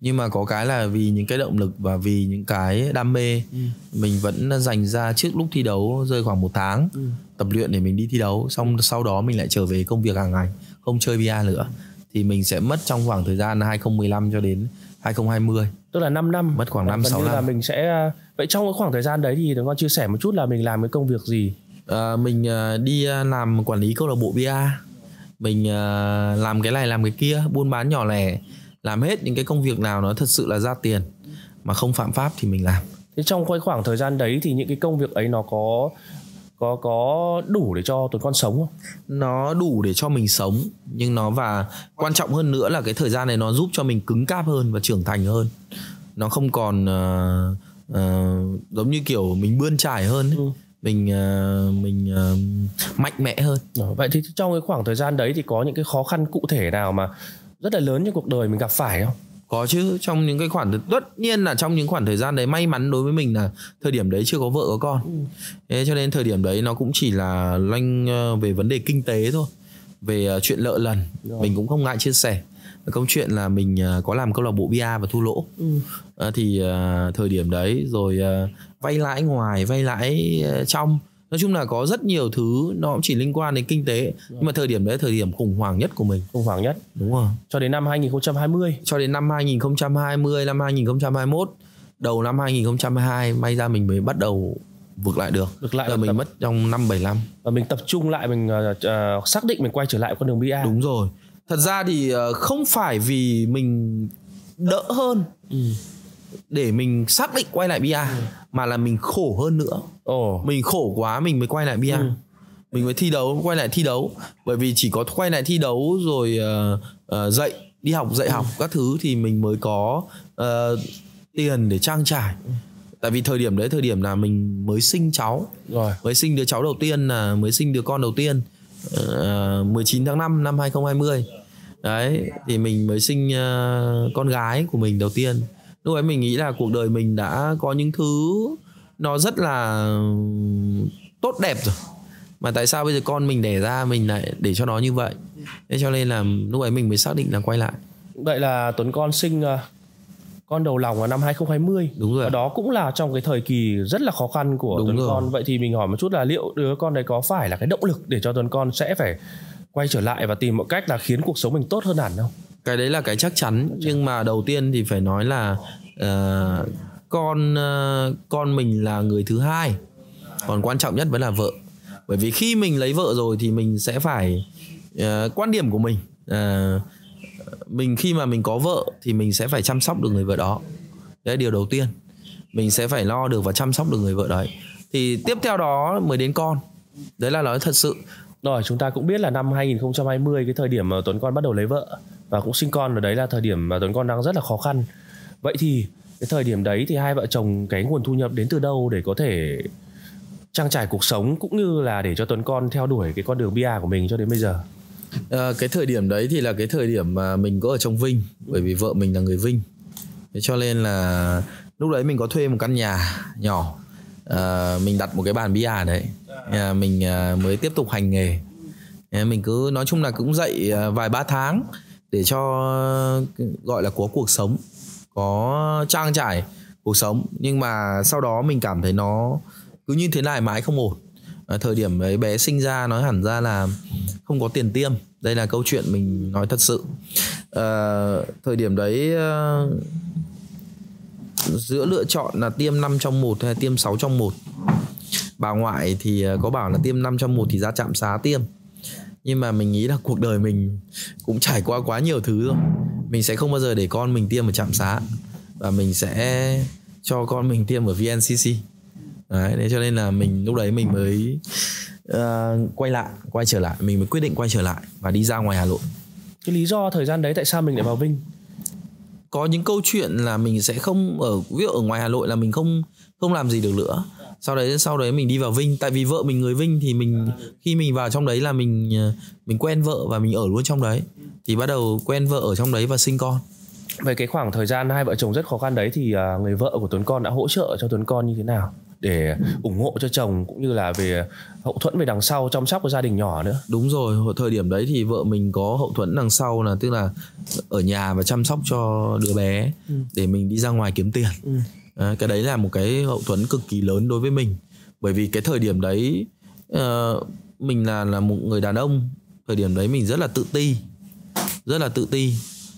nhưng mà có cái là vì những cái động lực và vì những cái đam mê ừ. mình vẫn dành ra trước lúc thi đấu rơi khoảng một tháng ừ. tập luyện để mình đi thi đấu xong sau đó mình lại trở về công việc hàng ngày không chơi bia nữa thì mình sẽ mất trong khoảng thời gian 2015 cho đến 2020 tức là 5 năm mất khoảng 5 6 năm là mình sẽ vậy trong cái khoảng thời gian đấy thì con chia sẻ một chút là mình làm cái công việc gì à, mình ờ, đi ờ, làm quản lý câu lạc bộ bia mình làm cái này làm cái kia buôn bán nhỏ lẻ làm hết những cái công việc nào nó thật sự là ra tiền mà không phạm pháp thì mình làm thế trong cái khoảng thời gian đấy thì những cái công việc ấy nó có có có đủ để cho tuần con sống không? Nó đủ để cho mình sống nhưng nó và quan trọng hơn nữa là cái thời gian này nó giúp cho mình cứng cáp hơn và trưởng thành hơn. Nó không còn uh, uh, giống như kiểu mình bươn trải hơn. Ấy. Ừ mình ờ, mình mạnh mẽ hơn. Vậy thì trong cái khoảng thời gian đấy thì có những cái khó khăn cụ thể nào mà rất là lớn trong cuộc đời mình gặp phải không? có chứ trong những cái khoản tất nhiên là trong những khoảng thời gian đấy may mắn đối với mình là thời điểm đấy chưa có vợ có con ừ. thế cho nên thời điểm đấy nó cũng chỉ là loanh ờ, về vấn đề kinh tế thôi về ờ, chuyện lợi lần Rồi. mình cũng không ngại chia sẻ câu chuyện là mình ờ, có làm câu lạc bộ bia và thu lỗ ừ. à, thì à, thời điểm đấy rồi à, vay lãi ngoài vay lãi trong nói chung là có rất nhiều thứ nó cũng chỉ liên quan đến kinh tế nhưng mà vâng. thời điểm đấy thời điểm khủng hoảng nhất của mình khủng hoảng nhất đúng rồi cho đến năm 2020 cho đến năm 2020 năm 2021 đầu năm 2022 may ra mình mới bắt đầu vượt lại được vượt lại là mình tập... mất trong năm bảy năm và mình tập trung lại mình uh, uh, xác định mình quay trở lại con đường BA đúng rồi thật ra thì uh, không phải vì mình đỡ hơn ừ để mình xác định quay lại bia ừ. mà là mình khổ hơn nữa Ồ. mình khổ quá mình mới quay lại bia ừ. mình mới thi đấu quay lại thi đấu bởi vì chỉ có quay lại thi đấu rồi uh, uh, dạy đi học dạy ừ. học các thứ thì mình mới có uh, tiền để trang trải ừ. tại vì thời điểm đấy thời điểm là mình mới sinh cháu rồi mới sinh đứa cháu đầu tiên là mới sinh đứa con đầu tiên uh, 19 tháng 5 năm 2020 đấy thì mình mới sinh uh, con gái của mình đầu tiên lúc ấy mình nghĩ là cuộc đời mình đã có những thứ nó rất là tốt đẹp rồi mà tại sao bây giờ con mình đẻ ra mình lại để cho nó như vậy thế cho nên là lúc ấy mình mới xác định là quay lại vậy là tuấn con sinh à, con đầu lòng vào năm 2020 đúng rồi và đó cũng là trong cái thời kỳ rất là khó khăn của đúng tuấn rồi. con vậy thì mình hỏi một chút là liệu đứa con đấy có phải là cái động lực để cho tuấn con sẽ phải quay trở lại và tìm mọi cách là khiến cuộc sống mình tốt hơn hẳn không cái đấy là cái chắc chắn nhưng mà đầu tiên thì phải nói là uh, con uh, con mình là người thứ hai còn quan trọng nhất vẫn là vợ bởi vì khi mình lấy vợ rồi thì mình sẽ phải uh, quan điểm của mình uh, mình khi mà mình có vợ thì mình sẽ phải chăm sóc được người vợ đó đấy điều đầu tiên mình sẽ phải lo được và chăm sóc được người vợ đấy thì tiếp theo đó mới đến con đấy là nói thật sự rồi chúng ta cũng biết là năm 2020 cái thời điểm mà Tuấn Con bắt đầu lấy vợ và cũng sinh con ở đấy là thời điểm mà Tuấn con đang rất là khó khăn vậy thì cái thời điểm đấy thì hai vợ chồng cái nguồn thu nhập đến từ đâu để có thể trang trải cuộc sống cũng như là để cho Tuấn con theo đuổi cái con đường bia của mình cho đến bây giờ à, cái thời điểm đấy thì là cái thời điểm mà mình có ở trong Vinh bởi vì vợ mình là người Vinh thế cho nên là lúc đấy mình có thuê một căn nhà nhỏ à, mình đặt một cái bàn bia đấy à, mình ờ, mới tiếp tục hành nghề mình cứ nói chung là cũng dậy vài ba tháng để cho gọi là có cuộc sống có trang trải cuộc sống nhưng mà sau đó mình cảm thấy nó cứ như thế này mãi không ổn à, thời điểm ấy bé sinh ra nói hẳn ra là không có tiền tiêm đây là câu chuyện mình nói thật sự à, thời điểm đấy à, giữa lựa chọn là tiêm 5 trong 1 hay tiêm 6 trong 1 bà ngoại thì có bảo là tiêm 5 trong 1 thì ra chạm xá tiêm nhưng mà mình nghĩ là cuộc đời mình cũng trải qua quá nhiều thứ rồi mình sẽ không bao giờ để con mình tiêm ở trạm xá và mình sẽ cho con mình tiêm ở vncc đấy thế cho nên là mình lúc đấy mình mới uh, quay lại quay trở lại mình mới quyết định quay trở lại và đi ra ngoài hà nội cái lý do thời gian đấy tại sao mình lại vào vinh có những câu chuyện là mình sẽ không ở ví dụ ở ngoài hà nội là mình không không làm gì được nữa sau đấy sau đấy mình đi vào vinh tại vì vợ mình người vinh thì mình à. khi mình vào trong đấy là mình ờ, mình quen vợ và mình ở luôn trong đấy thì bắt đầu quen vợ ở trong đấy và sinh con về cái khoảng thời gian hai vợ chồng rất khó khăn đấy thì à, người vợ của Tuấn Con đã hỗ trợ cho Tuấn Con như thế nào để ủng hộ cho chồng cũng như là về hậu thuẫn về đằng sau chăm sóc của gia đình nhỏ nữa đúng rồi thời điểm đấy thì vợ mình có hậu thuẫn đằng sau là tức là ở nhà và chăm sóc cho đứa bé ừ. để mình đi ra ngoài kiếm tiền ừ. À, cái đấy là một cái hậu thuẫn cực kỳ lớn đối với mình bởi vì cái thời điểm đấy uh, mình là là một người đàn ông thời điểm đấy mình rất là tự ti rất là tự ti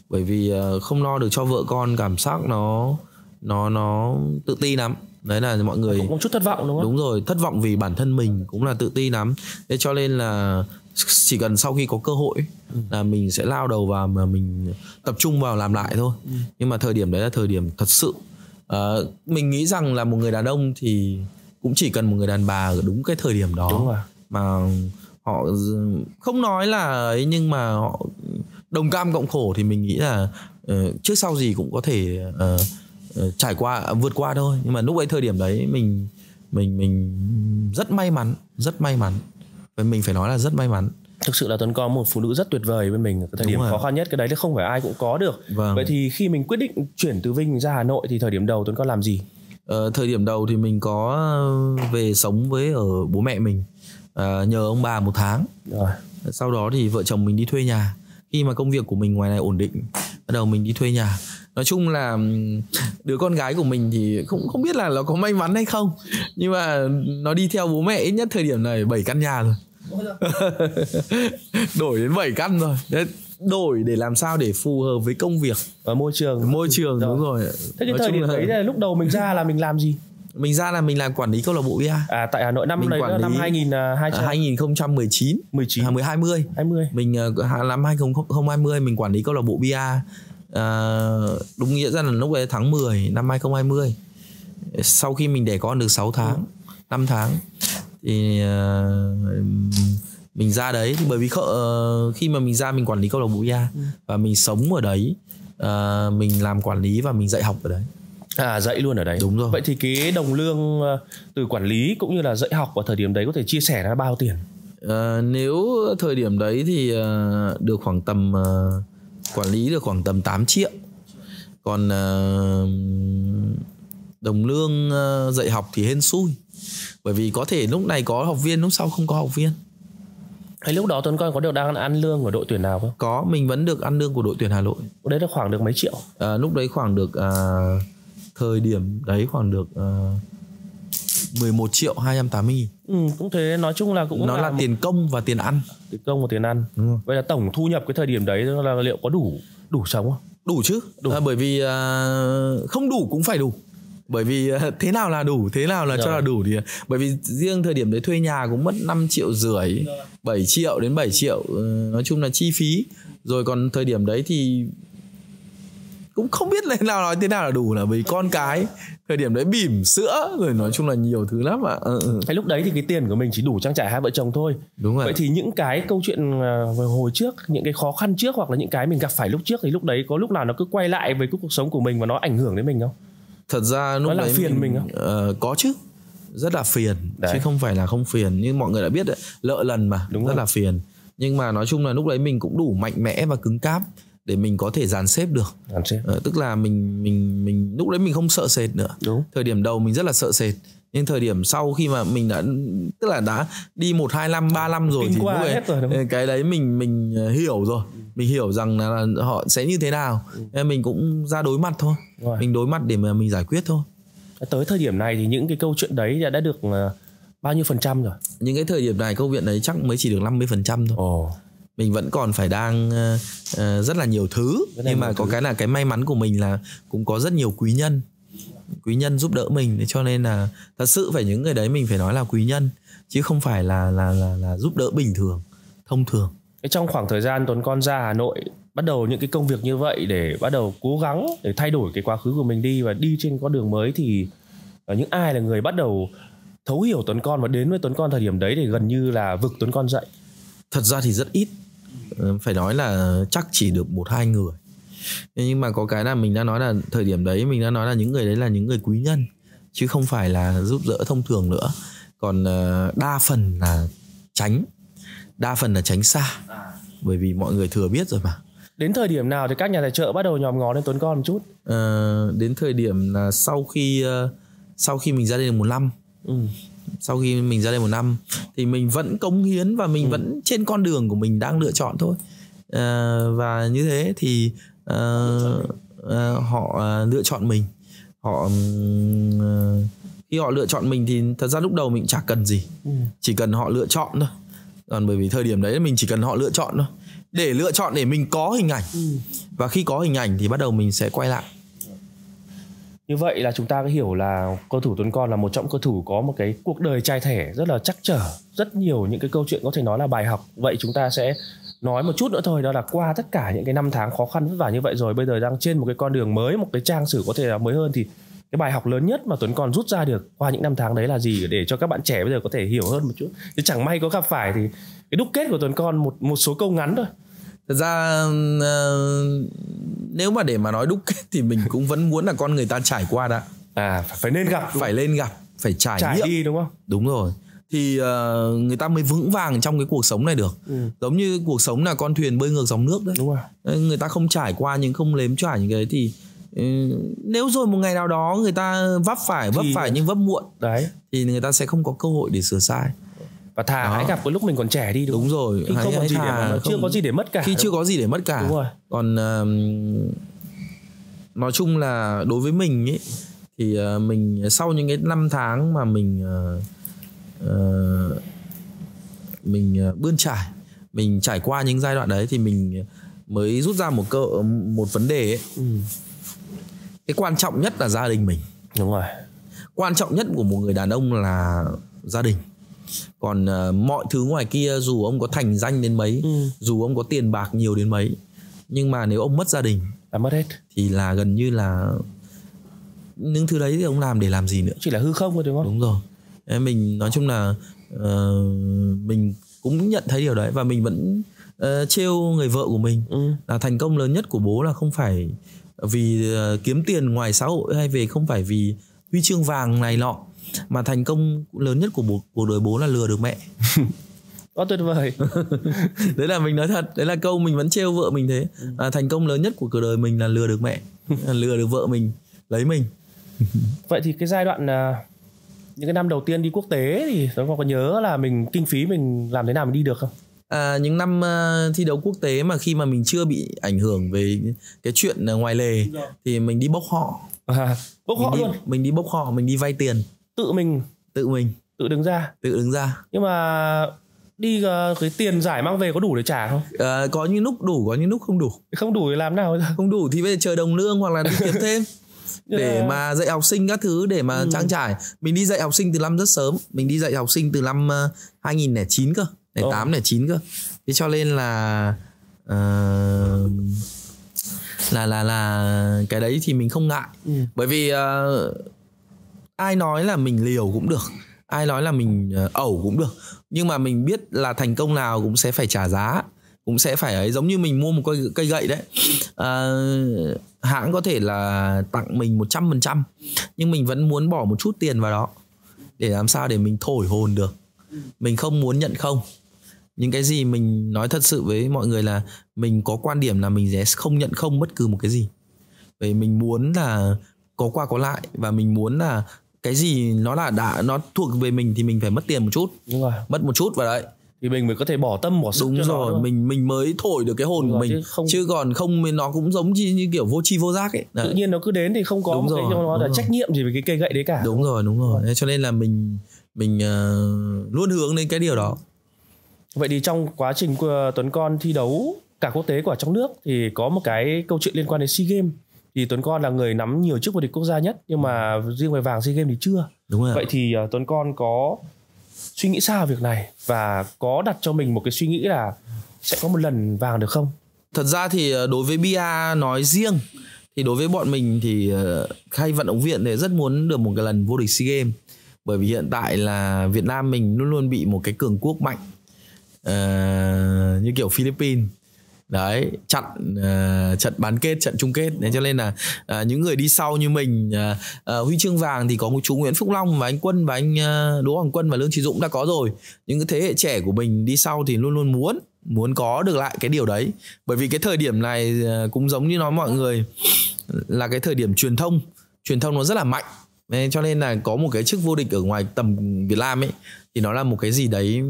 bởi vì uh, không lo được cho vợ con cảm giác nó nó nó tự ti lắm đấy là mọi người cũng một chút thất vọng đúng không đúng rồi thất vọng vì bản thân mình cũng là tự ti lắm thế cho nên là chỉ cần sau khi có cơ hội là mình sẽ lao đầu vào mà mình tập trung vào làm lại thôi ừ. nhưng mà thời điểm đấy là thời điểm thật sự Ờ, mình nghĩ rằng là một người đàn ông thì cũng chỉ cần một người đàn bà ở đúng cái thời điểm đó đúng rồi. mà họ không nói là ấy nhưng mà họ đồng cam cộng khổ thì mình nghĩ là uh, trước sau gì cũng có thể uh, uh, trải qua vượt qua thôi nhưng mà lúc ấy thời điểm đấy mình mình mình rất may mắn rất may mắn và mình phải nói là rất may mắn thực sự là tuấn có một phụ nữ rất tuyệt vời bên mình thời điểm khó khăn nhất cái đấy không phải ai cũng có được vâng. vậy thì khi mình quyết định chuyển từ vinh ra hà nội thì thời điểm đầu tuấn có làm gì ờ, thời điểm đầu thì mình có ờ, về sống với ở bố mẹ mình à, nhờ ông bà một tháng rồi. sau đó thì vợ chồng mình đi thuê nhà khi mà công việc của mình ngoài này ổn định bắt đầu mình đi thuê nhà nói chung là đứa con gái của mình thì cũng không biết là nó có may mắn hay không nhưng mà nó đi theo bố mẹ ít nhất thời điểm này 7 căn nhà rồi đổi đến 7 căn rồi Đấy, đổi để làm sao để phù hợp với công việc và môi trường môi trường đúng rồi thế thì thời điểm đấy là... lúc đầu mình ra là mình làm gì mình ra là mình làm quản lý câu lạc bộ bia à tại Hà Nội năm mình đấy quản lý năm 2020 2019 19 à, hai mươi. mình à, năm mươi mình quản lý câu lạc bộ bia à, đúng nghĩa ra là lúc đấy tháng 10 năm hai hai nghìn mươi, sau khi mình để con được 6 tháng ừ. 5 tháng thì uh, mình ra đấy thì bởi vì khợ, uh, ờ, khi mà mình ra mình quản lý câu lạc bộ ya ừ. và mình sống ở đấy uh, mình làm quản lý và mình dạy học ở đấy À dạy luôn ở đấy. Đúng rồi. Vậy thì cái đồng lương từ quản lý cũng như là dạy học vào thời điểm đấy có thể chia sẻ ra bao tiền? À, nếu thời điểm đấy thì uh, được khoảng tầm uh, quản lý được khoảng tầm 8 triệu. Còn uh, đồng lương uh, dạy học thì hên xui bởi vì có thể lúc này có học viên lúc sau không có học viên hay lúc đó Tuấn coi có được đang ăn lương của đội tuyển nào không? Có, mình vẫn được ăn lương của đội tuyển Hà Nội. Đấy là khoảng được mấy triệu? À, lúc đấy khoảng được à, thời điểm đấy khoảng được à, 11 triệu 280 nghìn. Ừ, cũng thế, nói chung là cũng Nó là, là tiền công và tiền ăn. Tiền công và tiền ăn. Đúng Vậy là tổng thu nhập cái thời điểm đấy là liệu có đủ đủ sống không? Đủ chứ, đủ. À, bởi vì à, không đủ cũng phải đủ bởi vì ờ, thế nào là đủ thế nào là rồi. cho là đủ thì ờ, bởi vì riêng thời điểm đấy thuê nhà cũng mất 5 triệu rưỡi 7 triệu đến 7 triệu ờ, nói chung là chi phí rồi còn thời điểm đấy thì cũng không biết là nào nói thế nào là đủ là vì con cái thời điểm đấy bỉm sữa rồi nói chung là nhiều thứ lắm ạ ừ. cái lúc đấy thì cái tiền của mình chỉ đủ trang trải hai vợ chồng thôi đúng rồi vậy thì những cái câu chuyện hồi trước những cái khó khăn trước hoặc là những cái mình gặp phải lúc trước thì lúc đấy có lúc nào nó cứ quay lại với cuộc sống của mình và nó ảnh hưởng đến mình không thật ra lúc Đó đấy phiền mình, mình không? Uh, có chứ rất là phiền đấy. chứ không phải là không phiền nhưng mọi người đã biết đấy lợ lần mà Đúng rất rồi. là phiền nhưng mà nói chung là lúc đấy mình cũng đủ mạnh mẽ và cứng cáp để mình có thể dàn xếp được dàn xếp. Ờ, tức là mình mình mình lúc đấy mình không sợ sệt nữa Đúng. thời điểm đầu mình rất là sợ sệt nhưng thời điểm sau khi mà mình đã tức là đã đi một hai năm ba năm rồi Kinh thì qua hết rồi, đúng. cái đấy mình mình ờ, hiểu rồi mình hiểu rằng là họ sẽ như thế nào ừ. nên mình cũng ra đối mặt thôi Rồi. mình đối mặt để mà mình giải quyết thôi tới thời điểm này thì những cái câu chuyện đấy đã, được ờ, bao nhiêu phần trăm rồi những cái thời điểm này câu chuyện đấy chắc mới chỉ được 50 phần trăm thôi Ồ. mình vẫn còn phải đang uh, rất là nhiều thứ nhưng mà có thứ. cái là cái may mắn của mình là cũng có rất nhiều quý nhân quý nhân giúp đỡ mình cho nên là thật sự phải những người đấy mình phải nói là quý nhân chứ không phải là là là, là giúp đỡ bình thường thông thường trong khoảng thời gian Tuấn con ra Hà Nội bắt đầu những cái công việc như vậy để bắt đầu cố gắng để thay đổi cái quá khứ của mình đi và đi trên con đường mới thì ờ, những ai là người bắt đầu thấu hiểu Tuấn con và đến với Tuấn con thời điểm đấy thì gần như là vực Tuấn con dậy? Thật ra thì rất ít, ờ, phải nói là chắc chỉ được một hai người. Nhưng mà có cái là mình đã nói là thời điểm đấy mình đã nói là những người đấy là những người quý nhân chứ không phải là giúp đỡ thông thường nữa. Còn ờ, đa phần là tránh đa phần là tránh xa bởi vì mọi người thừa biết rồi mà đến thời điểm nào thì các nhà tài trợ bắt đầu nhòm ngó lên Tuấn Con một chút à, đến thời điểm là sau khi ờ, sau khi mình ra đây được một năm ừ. sau khi mình ra đây một năm thì mình vẫn cống hiến và mình ừ. vẫn trên con đường của mình đang lựa chọn thôi à, và như thế thì à, à, họ lựa chọn mình họ à, khi họ lựa chọn mình thì thật ra lúc đầu mình chả cần gì ừ. chỉ cần họ lựa chọn thôi còn bởi vì thời điểm đấy mình chỉ cần họ lựa chọn thôi để lựa chọn để mình có hình ảnh ừ. và khi có hình ảnh thì bắt đầu mình sẽ quay lại như vậy là chúng ta có hiểu là cầu thủ Tuấn Con là một trong cầu thủ có một cái cuộc đời trai thẻ rất là chắc trở rất nhiều những cái câu chuyện có thể nói là bài học vậy chúng ta sẽ nói một chút nữa thôi đó là qua tất cả những cái năm tháng khó khăn vất vả như vậy rồi bây giờ đang trên một cái con đường mới một cái trang sử có thể là mới hơn thì cái bài học lớn nhất mà Tuấn còn rút ra được qua những năm tháng đấy là gì để cho các bạn trẻ bây giờ có thể hiểu hơn một chút chứ chẳng may có gặp phải thì cái đúc kết của Tuấn con một một số câu ngắn thôi thật ra uh, nếu mà để mà nói đúc kết thì mình cũng vẫn muốn là con người ta trải qua đã à phải nên gặp phải lên gặp phải trải, trải nghiệm. đi đúng không đúng rồi thì uh, người ta mới vững vàng trong cái cuộc sống này được ừ. giống như cuộc sống là con thuyền bơi ngược dòng nước đấy đúng rồi. người ta không trải qua những không lếm trải những cái thì nếu rồi một ngày nào đó người ta vấp phải vấp thì... phải nhưng vấp muộn đấy thì người ta sẽ không có cơ hội để sửa sai và thà đó. hãy gặp cái lúc mình còn trẻ đi đúng, đúng rồi khi hãy, không còn gì thà, để mà, không... chưa có gì để mất cả khi chưa có gì để mất cả đúng rồi còn uh, nói chung là đối với mình ấy thì uh, mình sau những cái năm tháng mà mình uh, uh, mình uh, bươn trải mình trải qua những giai đoạn đấy thì mình mới rút ra một cơ một vấn đề ấy. Ừ cái quan trọng nhất là gia đình mình đúng rồi quan trọng nhất của một người đàn ông là gia đình còn uh, mọi thứ ngoài kia dù ông có thành danh đến mấy ừ. dù ông có tiền bạc nhiều đến mấy nhưng mà nếu ông mất gia đình là mất hết thì là gần như là những thứ đấy thì ông làm để làm gì nữa chỉ là hư không thôi đúng không đúng rồi mình nói chung là uh, mình cũng nhận thấy điều đấy và mình vẫn uh, trêu người vợ của mình ừ. là thành công lớn nhất của bố là không phải vì ờ, kiếm tiền ngoài xã hội hay về không phải vì huy chương vàng này nọ mà thành công lớn nhất của bố, cuộc đời bố là lừa được mẹ quá tuyệt vời đấy là mình nói thật đấy là câu mình vẫn trêu vợ mình thế à, thành công lớn nhất của cuộc đời mình là lừa được mẹ lừa được vợ mình lấy mình vậy thì cái giai đoạn à, những cái năm đầu tiên đi quốc tế thì tôi còn nhớ là mình kinh phí mình làm thế nào mình đi được không à, những năm uh, thi đấu quốc tế mà khi mà mình chưa bị ảnh hưởng về cái chuyện ờ, ngoài lề dạ. thì mình đi bốc họ à, bốc mình họ đi, luôn mình đi bốc họ mình đi vay tiền tự mình tự mình tự đứng ra tự đứng ra nhưng mà đi uh, cái tiền giải mang về có đủ để trả không? À, có những lúc đủ, có những lúc không đủ. Không đủ thì làm nào? Không đủ thì bây giờ chờ đồng lương hoặc là đi kiếm thêm để yeah. mà dạy học sinh các thứ để mà ừ. trang trải. Mình đi dạy học sinh từ năm rất sớm, mình đi dạy học sinh từ năm uh, 2009 cơ này tám oh. này chín cơ thế cho nên là uh, là là là cái đấy thì mình không ngại ừ. bởi vì uh, ai nói là mình liều cũng được ai nói là mình ờ, ẩu cũng được nhưng mà mình biết là thành công nào cũng sẽ phải trả giá cũng sẽ phải ấy giống như mình mua một cây, cây gậy đấy uh, hãng có thể là tặng mình 100% nhưng mình vẫn muốn bỏ một chút tiền vào đó để làm sao để mình thổi hồn được mình không muốn nhận không những cái gì mình nói thật sự với mọi người là mình có quan điểm là mình sẽ không nhận không bất cứ một cái gì vì mình muốn là có qua có lại và mình muốn là cái gì nó là đã nó thuộc về mình thì mình phải mất tiền một chút đúng rồi. mất một chút vào đấy thì mình mới có thể bỏ tâm bỏ sức đúng rồi nó mình mình mới thổi được cái hồn đúng của mình chứ, không... chứ còn không nó cũng giống như, như kiểu vô tri vô giác ấy đấy. tự nhiên nó cứ đến thì không có đúng một rồi, cái nó là trách nhiệm gì về cái cây gậy đấy cả đúng rồi đúng rồi, đúng cho nên là mình mình uh, luôn hướng đến cái điều đó Vậy thì trong quá trình ờ, Tuấn Con thi đấu cả quốc tế và trong nước thì có một cái câu chuyện liên quan đến SEA Games thì Tuấn Con là người nắm nhiều chức vô địch quốc gia nhất nhưng mà riêng về vàng SEA Games thì chưa. Đúng rồi. Vậy thì ờ, Tuấn Con có suy nghĩ sao về việc này và có đặt cho mình một cái suy nghĩ là sẽ có một lần vàng được không? Thật ra thì ờ, đối với Bia nói riêng thì đối với bọn mình thì hay vận động viên thì rất muốn được một cái lần vô địch SEA Games bởi vì hiện tại là Việt Nam mình luôn luôn bị một cái cường quốc mạnh Ờ, như kiểu Philippines đấy trận uh, ờ, trận bán kết trận chung kết nên cho nên là uh, những người đi sau như mình uh, uh, huy chương vàng thì có chú nguyễn phúc long và anh quân và anh uh, đỗ hoàng quân và lương trí dũng đã có rồi những cái thế hệ trẻ của mình đi sau thì luôn luôn muốn muốn có được lại cái điều đấy bởi vì cái thời điểm này uh, cũng giống như nói mọi người là cái thời điểm truyền thông truyền thông nó rất là mạnh nên cho nên là có một cái chức vô địch ở ngoài tầm Việt Nam ấy thì nó là một cái gì đấy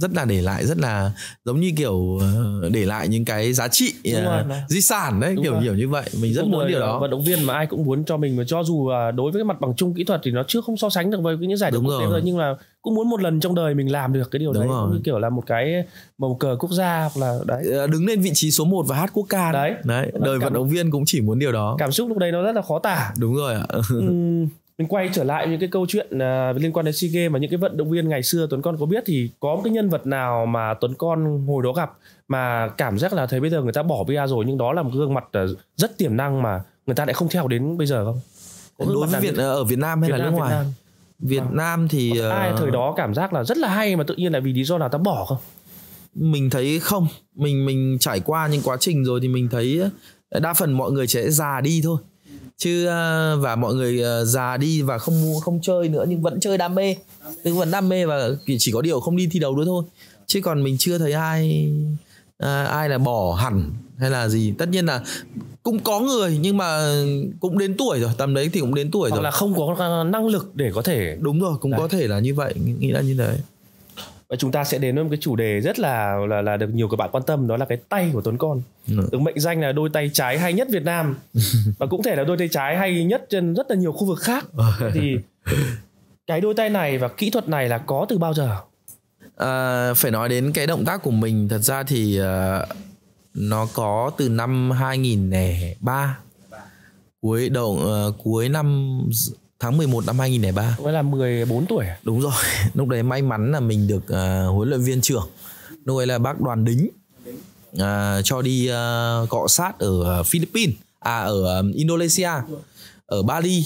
rất là để lại rất là giống như kiểu ờ, để lại những cái giá trị uh, di sản đấy Đúng kiểu rồi. kiểu như vậy mình rất Đúng muốn điều đó vận động viên mà ai cũng muốn cho mình mà cho dù đối với cái mặt bằng chung kỹ thuật thì nó chưa không so sánh được với những giải đấu quốc tế rồi nhưng là cũng muốn một lần trong đời mình làm được cái điều Đúng đấy rồi. cũng như kiểu là một cái màu cờ quốc gia hoặc là đấy ờ, đứng lên vị trí số 1 và hát quốc ca đấy đấy vâng, đời cảm... vận động viên cũng chỉ muốn điều đó cảm xúc lúc đấy nó rất là khó tả Đúng rồi ạ mình quay trở lại những cái câu chuyện uh, liên quan đến SEA Games và những cái vận động viên ngày xưa Tuấn Con có biết thì có một cái nhân vật nào mà Tuấn Con hồi đó gặp mà cảm giác là thấy bây giờ người ta bỏ bia rồi nhưng đó là một gương mặt à, rất tiềm năng mà người ta lại không theo đến bây giờ không? Đối với Việt ờ, ở Việt Nam hay Việt là nước ngoài? Việt Nam, Việt à. Nam thì có ai ờ, thời đó cảm giác là rất là hay mà tự nhiên là vì lý do nào ta bỏ không? Mình thấy không, mình mình trải qua những quá trình rồi thì mình thấy ờ, đa phần mọi người sẽ già đi thôi chứ à, và mọi người à, già đi và không không chơi nữa nhưng vẫn chơi đam mê nhưng vẫn đam mê và chỉ có điều không đi thi đấu nữa thôi chứ còn mình chưa thấy ai à, ai là bỏ hẳn hay là gì tất nhiên là cũng có người nhưng mà cũng đến tuổi rồi tầm đấy thì cũng đến tuổi Hoặc rồi là không có năng lực để có thể đúng rồi cũng đấy. có thể là như vậy nghĩ là như thế và chúng ta sẽ đến với một cái chủ đề rất là là là được nhiều các bạn quan tâm đó là cái tay của Tuấn Con ừ. được mệnh danh là đôi tay trái hay nhất Việt Nam và cũng thể là đôi tay trái hay nhất trên rất là nhiều khu vực khác ờ. thì cái đôi tay này và kỹ thuật này là có từ bao giờ à, phải nói đến cái động tác của mình thật ra thì uh, nó có từ năm 2003 cuối đầu uh, cuối năm tháng 11 năm 2003 Mới là 14 tuổi à? Đúng rồi Lúc đấy may mắn là mình được uh, huấn luyện viên trưởng Lúc ấy là bác Đoàn Đính uh, Cho đi uh, cọ sát ở Philippines À ở um, Indonesia Ở Bali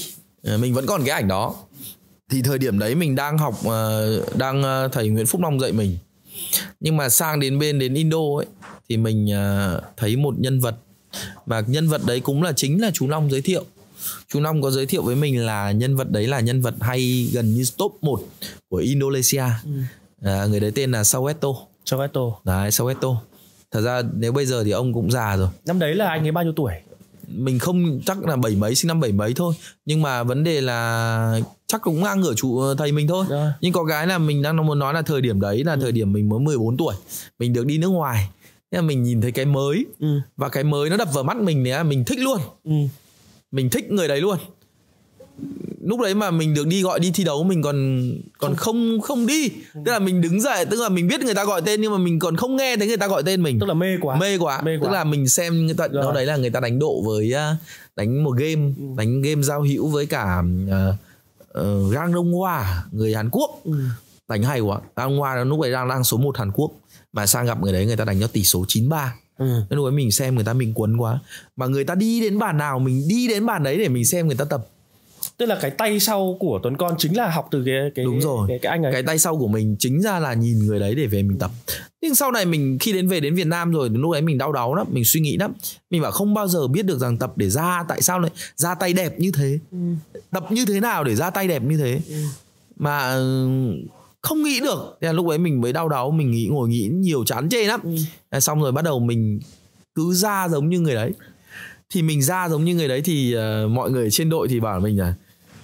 uh, Mình vẫn còn cái ảnh đó Thì thời điểm đấy mình đang học uh, Đang uh, thầy Nguyễn Phúc Long dạy mình Nhưng mà sang đến bên đến Indo ấy Thì mình uh, thấy một nhân vật Và nhân vật đấy cũng là chính là chú Long giới thiệu chú năm có giới thiệu với mình là nhân vật đấy là nhân vật hay gần như top 1 của Indonesia ừ. à, người đấy tên là Saweto Saweto đấy Saweto thật ra nếu bây giờ thì ông cũng già rồi năm đấy là anh ấy bao nhiêu tuổi mình không chắc là bảy mấy sinh năm bảy mấy thôi nhưng mà vấn đề là chắc cũng ngang ngửa trụ thầy mình thôi yeah. Dạ. nhưng có cái là mình đang muốn nói là thời điểm đấy là ừ. thời điểm mình mới 14 tuổi mình được đi nước ngoài nên là mình nhìn thấy cái mới ừ. và cái mới nó đập vào mắt mình thì mình thích luôn ừ mình thích người đấy luôn lúc đấy mà mình được đi gọi đi thi đấu mình còn còn không không đi ừ. tức là mình đứng dậy tức là mình biết người ta gọi tên nhưng mà mình còn không nghe thấy người ta gọi tên mình tức là mê quá mê quá, mê quá. tức là mình xem người ta đó đấy là người ta đánh độ với à, đánh một game ừ. đánh game giao hữu với cả uh, à, uh, ờ, Gang Dong Hoa người Hàn Quốc ừ. đánh hay quá Gang Hoa lúc đấy đang đang số 1 Hàn Quốc mà sang gặp người đấy người ta đánh cho tỷ số 93 ừ. lúc ấy mình xem người ta mình cuốn quá mà người ta đi đến bàn nào mình đi đến bàn đấy để mình xem người ta tập tức là cái tay sau của tuấn con chính là học từ cái cái đúng rồi cái, cái anh ấy cái tay sau của mình chính ra là nhìn người đấy để về mình tập nhưng sau này mình khi đến về đến Việt Nam rồi lúc ấy mình đau đáu lắm mình suy nghĩ lắm mình bảo không bao giờ biết được rằng tập để ra tại sao lại ra tay đẹp như thế ừ. tập như thế nào để ra tay đẹp như thế ừ. mà không nghĩ được thế là lúc ấy mình mới đau đáu mình nghĩ ngồi nghĩ nhiều chán chê lắm ừ. xong rồi bắt đầu mình cứ ra giống như người đấy thì mình ra giống như người đấy thì uh, mọi người trên đội thì bảo mình là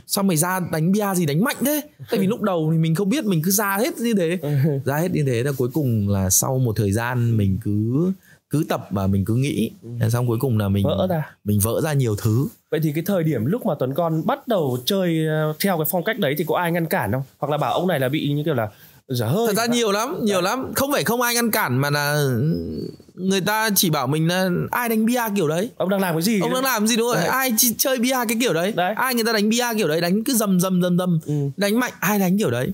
xong mày ra đánh bia gì đánh mạnh thế tại vì lúc đầu thì mình không biết mình cứ ra hết như thế ừ. ra hết như thế là cuối cùng là sau một thời gian mình cứ cứ tập và mình cứ nghĩ ừ. xong cuối cùng là mình vỡ ra mình vỡ ra nhiều thứ vậy thì cái thời điểm lúc mà tuấn con bắt đầu chơi ờ, theo cái phong cách đấy thì có ai ngăn cản không hoặc là bảo ông này là bị như kiểu là giả hơi thật ra nhiều lắm dạ. nhiều lắm không phải không ai ngăn cản mà là người ta chỉ bảo mình là ai đánh bia kiểu đấy ông đang làm cái gì ông đấy? đang làm gì đúng rồi đấy. ai chơi bia cái kiểu đấy. đấy ai người ta đánh bia kiểu đấy đánh cứ dầm dầm dầm dầm ừ. đánh mạnh ai đánh kiểu đấy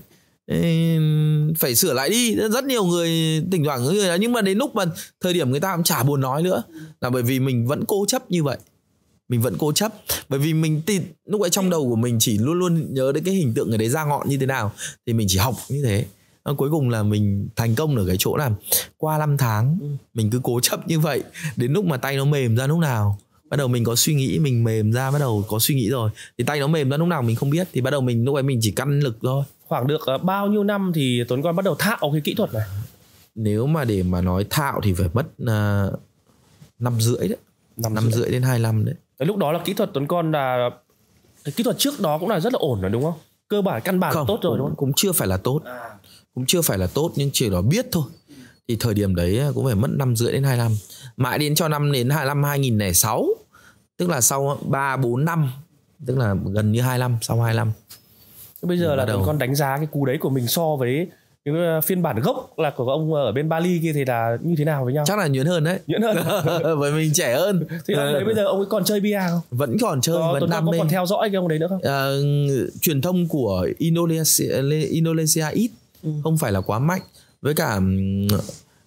phải sửa lại đi rất nhiều người tỉnh thoảng người đó nhưng mà đến lúc mà thời điểm người ta cũng chả buồn nói nữa là bởi vì mình vẫn cố chấp như vậy mình vẫn cố chấp bởi vì mình thì lúc ấy trong đầu của mình chỉ luôn luôn nhớ đến cái hình tượng người đấy ra ngọn như thế nào thì mình chỉ học như thế à, cuối cùng là mình thành công ở cái chỗ là qua 5 tháng ừ. mình cứ cố chấp như vậy đến lúc mà tay nó mềm ra lúc nào bắt đầu mình có suy nghĩ mình mềm ra bắt đầu có suy nghĩ rồi thì tay nó mềm ra lúc nào mình không biết thì bắt đầu mình lúc ấy mình chỉ căn lực thôi khoảng được ờ, bao nhiêu năm thì tuấn quang bắt đầu thạo cái kỹ thuật này nếu mà để mà nói thạo thì phải mất uh, năm rưỡi đấy năm, năm rưỡi. rưỡi đến hai năm đấy Đấy, lúc đó là kỹ thuật Tuấn Con là kỹ thuật trước đó cũng là rất là ổn rồi đúng không? Cơ bản căn bản không, tốt rồi đúng không? Cũng chưa phải là tốt. À. Cũng chưa phải là tốt nhưng chỉ là biết thôi. Thì thời điểm đấy à, cũng phải mất năm rưỡi đến 2 năm. Mãi đến cho năm đến 25 2006 tức là sau 3 4 năm tức là gần như 2 năm sau 2 năm. Bây giờ là đầu. Tuấn Con đánh giá cái cú đấy của mình so với cái ờ, phiên bản gốc là của ông ờ, ở bên Bali kia thì là như thế nào với nhau chắc là nhuyễn hơn đấy nhuyễn hơn Với mình trẻ hơn thì ông đấy bây giờ ông ấy còn chơi bia không vẫn còn chơi Đó, vẫn đam mê còn theo dõi cái ông đấy nữa không à, truyền thông của Indonesia Indonesia ít ừ. không phải là quá mạnh với cả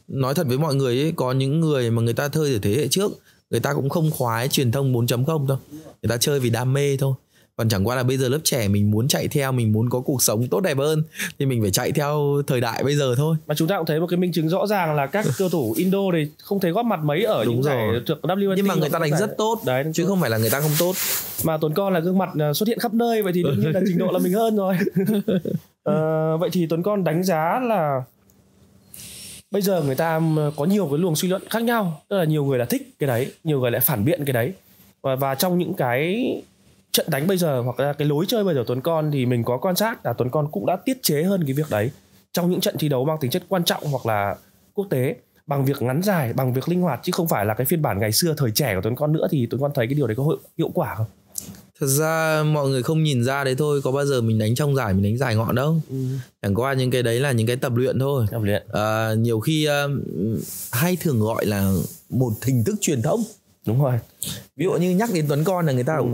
nói thật với mọi người ấy, có những người mà người ta chơi từ thế hệ trước người ta cũng không khoái truyền thông 4.0 đâu người ta chơi vì đam mê thôi còn chẳng qua là bây giờ lớp trẻ mình muốn chạy theo mình muốn có cuộc sống tốt đẹp hơn thì mình phải chạy theo thời đại bây giờ thôi mà chúng ta cũng thấy một cái minh chứng rõ ràng là các cầu thủ Indo thì không thấy góp mặt mấy ở Đúng những giải thuộc W. nhưng mà người ta đánh giải... rất tốt đấy chứ không phải là người ta không tốt mà Tuấn Con là gương mặt à, xuất hiện khắp nơi vậy thì đương nhiên là trình độ là mình hơn rồi à, vậy thì Tuấn Con đánh giá là bây giờ người ta có nhiều cái luồng suy luận khác nhau tức là nhiều người là thích cái đấy nhiều người lại phản biện cái đấy và, và trong những cái trận đánh bây giờ hoặc là cái lối chơi bây giờ Tuấn Con thì mình có quan sát là Tuấn Con cũng đã tiết chế hơn cái việc đấy trong những trận thi đấu mang tính chất quan trọng hoặc là quốc tế bằng việc ngắn dài bằng việc linh hoạt chứ không phải là cái phiên bản ngày xưa thời trẻ của Tuấn Con nữa thì Tuấn Con thấy cái điều đấy có hiệu quả không? Thật ra mọi người không nhìn ra đấy thôi Có bao giờ mình đánh trong giải Mình đánh giải ngọn đâu ừ. Chẳng qua những cái đấy là những cái tập luyện thôi Tập luyện à, Nhiều khi uh, hay thường gọi là Một hình thức truyền thông Đúng rồi Ví dụ như nhắc đến Tuấn Con là người ta ừ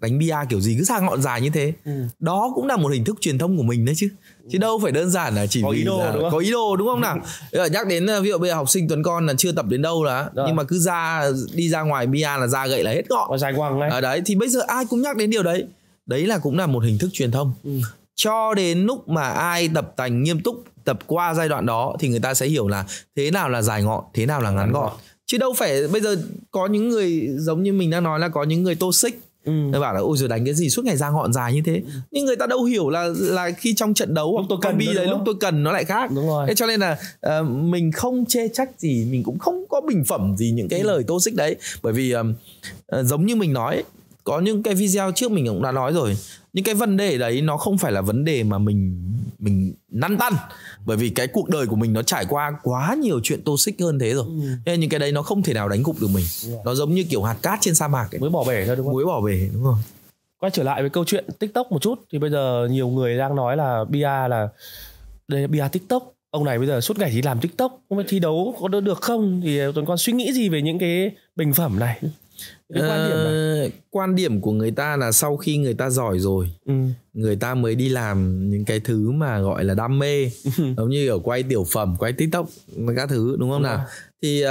đánh bia kiểu gì cứ sang ngọn dài như thế ừ. đó cũng là một hình thức truyền thông của mình đấy chứ chứ đâu phải đơn giản là chỉ có ý đồ là đúng không? có ý đồ đúng không nào ờ, nhắc đến ờ, ví dụ bây giờ học sinh tuấn con là chưa tập đến đâu là Rồi. nhưng mà cứ ra đi ra ngoài bia là ra gậy là hết gọn dài quăng đấy. À, ờ, đấy thì bây giờ ai cũng nhắc đến điều đấy đấy là cũng là một hình thức truyền thông ừ. cho đến lúc mà ai tập tành nghiêm túc tập qua giai đoạn đó thì người ta sẽ hiểu là thế nào là dài ngọn thế nào là ngắn, ngắn gọn chứ đâu phải bây giờ có những người giống như mình đang nói là có những người tô xích Ừ. Tôi bảo là ôi rồi đánh cái gì suốt ngày ra ngọn dài như thế ừ. nhưng người ta đâu hiểu là là khi trong trận đấu hoặc tôi à, cần bi đấy lúc tôi cần nó lại khác đúng rồi thế cho nên là uh, mình không chê trách gì mình cũng không có bình phẩm gì những cái ừ. lời tô xích đấy bởi vì uh, uh, giống như mình nói có những cái video trước mình cũng đã nói rồi những cái vấn đề đấy nó không phải là vấn đề mà mình mình năn tăn bởi vì cái cuộc đời của mình nó trải qua quá nhiều chuyện tô xích hơn thế rồi nên ừ. những cái đấy nó không thể nào đánh gục được mình nó giống như kiểu hạt cát trên sa mạc ấy. mới bỏ bể thôi đúng không mới bỏ bể đúng rồi quay trở lại với câu chuyện tiktok một chút thì bây giờ nhiều người đang nói là bia là đây là bia tiktok ông này bây giờ suốt ngày chỉ làm tiktok không biết thi đấu có được không thì tuần con suy nghĩ gì về những cái bình phẩm này cái ờ, quan, điểm của người ta là sau khi người ta giỏi rồi ừ. người ta mới đi làm những cái thứ mà gọi là đam mê ừ. giống như ở quay tiểu phẩm quay tiktok các thứ đúng không đúng nào à. thì uh,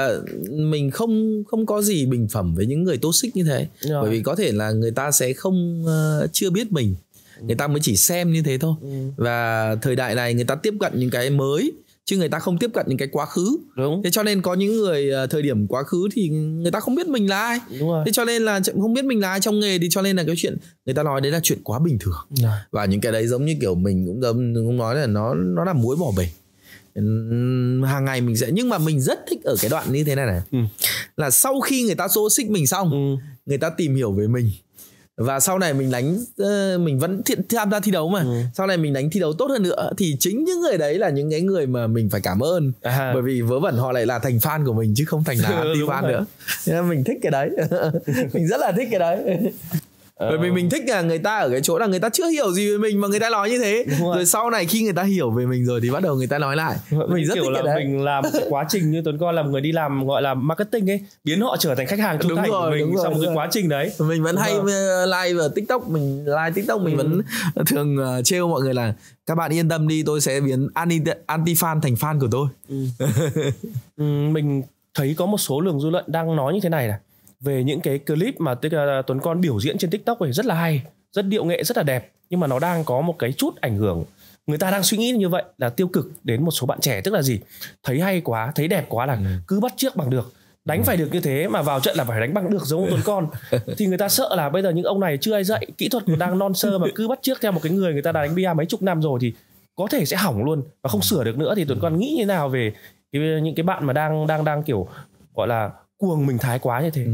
mình không không có gì bình phẩm với những người tốt xích như thế rồi. bởi vì có thể là người ta sẽ không uh, chưa biết mình ừ. người ta mới chỉ xem như thế thôi ừ. và thời đại này người ta tiếp cận những cái mới chứ người ta không tiếp cận những cái quá khứ đúng thế cho nên có những người ờ, thời điểm quá khứ thì người ta không biết mình là ai đúng rồi. thế cho nên là không biết mình là ai trong nghề thì cho nên là cái chuyện người ta nói đấy là chuyện quá bình thường à. và những cái đấy giống như kiểu mình cũng giống cũng nói là nó nó là muối bỏ bể hàng ngày mình sẽ nhưng mà mình rất thích ở cái đoạn như thế này này ừ. là sau khi người ta xô xích mình xong ừ. người ta tìm hiểu về mình và sau này mình đánh ờ, mình vẫn thiện tham gia thi đấu mà ừ. sau này mình đánh thi đấu tốt hơn nữa thì chính những người đấy là những cái người mà mình phải cảm ơn à. bởi vì vớ vẩn họ lại là thành fan của mình chứ không thành là ừ, fan nữa nên mình thích cái đấy mình rất là thích cái đấy Ờ. Bởi vì ờ. mình thích là người ta ở cái chỗ là người ta chưa hiểu gì về mình mà người ta nói như thế. Rồi. rồi sau này khi người ta hiểu về mình rồi thì bắt đầu người ta nói lại. Mình, rất kiểu thích là cái đấy. mình làm quá trình như Tuấn Coi làm người đi làm gọi là marketing ấy, biến họ trở thành khách hàng trung thành của mình đúng rồi, trong đúng cái quá trình đấy. Mình vẫn đúng hay rồi. Ờ, live ở TikTok, mình like TikTok mình ừ. vẫn thường uh, trêu mọi người là các bạn yên tâm đi, tôi sẽ biến anti, anti fan thành fan của tôi. Ừ. ừ, mình thấy có một số lượng dư luận đang nói như thế này này về những cái clip mà à, Tuấn Con biểu diễn trên TikTok ấy rất là hay, rất điệu nghệ, rất là đẹp nhưng mà nó đang có một cái chút ảnh hưởng người ta đang suy nghĩ như vậy là tiêu cực đến một số bạn trẻ tức là gì thấy hay quá thấy đẹp quá là ừ. cứ bắt trước bằng được đánh ừ. phải được như thế mà vào trận là phải đánh bằng được giống Tuấn Con thì người ta sợ là bây giờ những ông này chưa ai dạy kỹ thuật còn đang non sơ mà cứ bắt trước theo một cái người người ta đã đánh bia mấy chục năm rồi thì có thể sẽ hỏng luôn và không sửa được nữa thì Tuấn Con nghĩ như nào về những cái bạn mà đang đang đang kiểu gọi là cuồng mình thái quá như thế ừ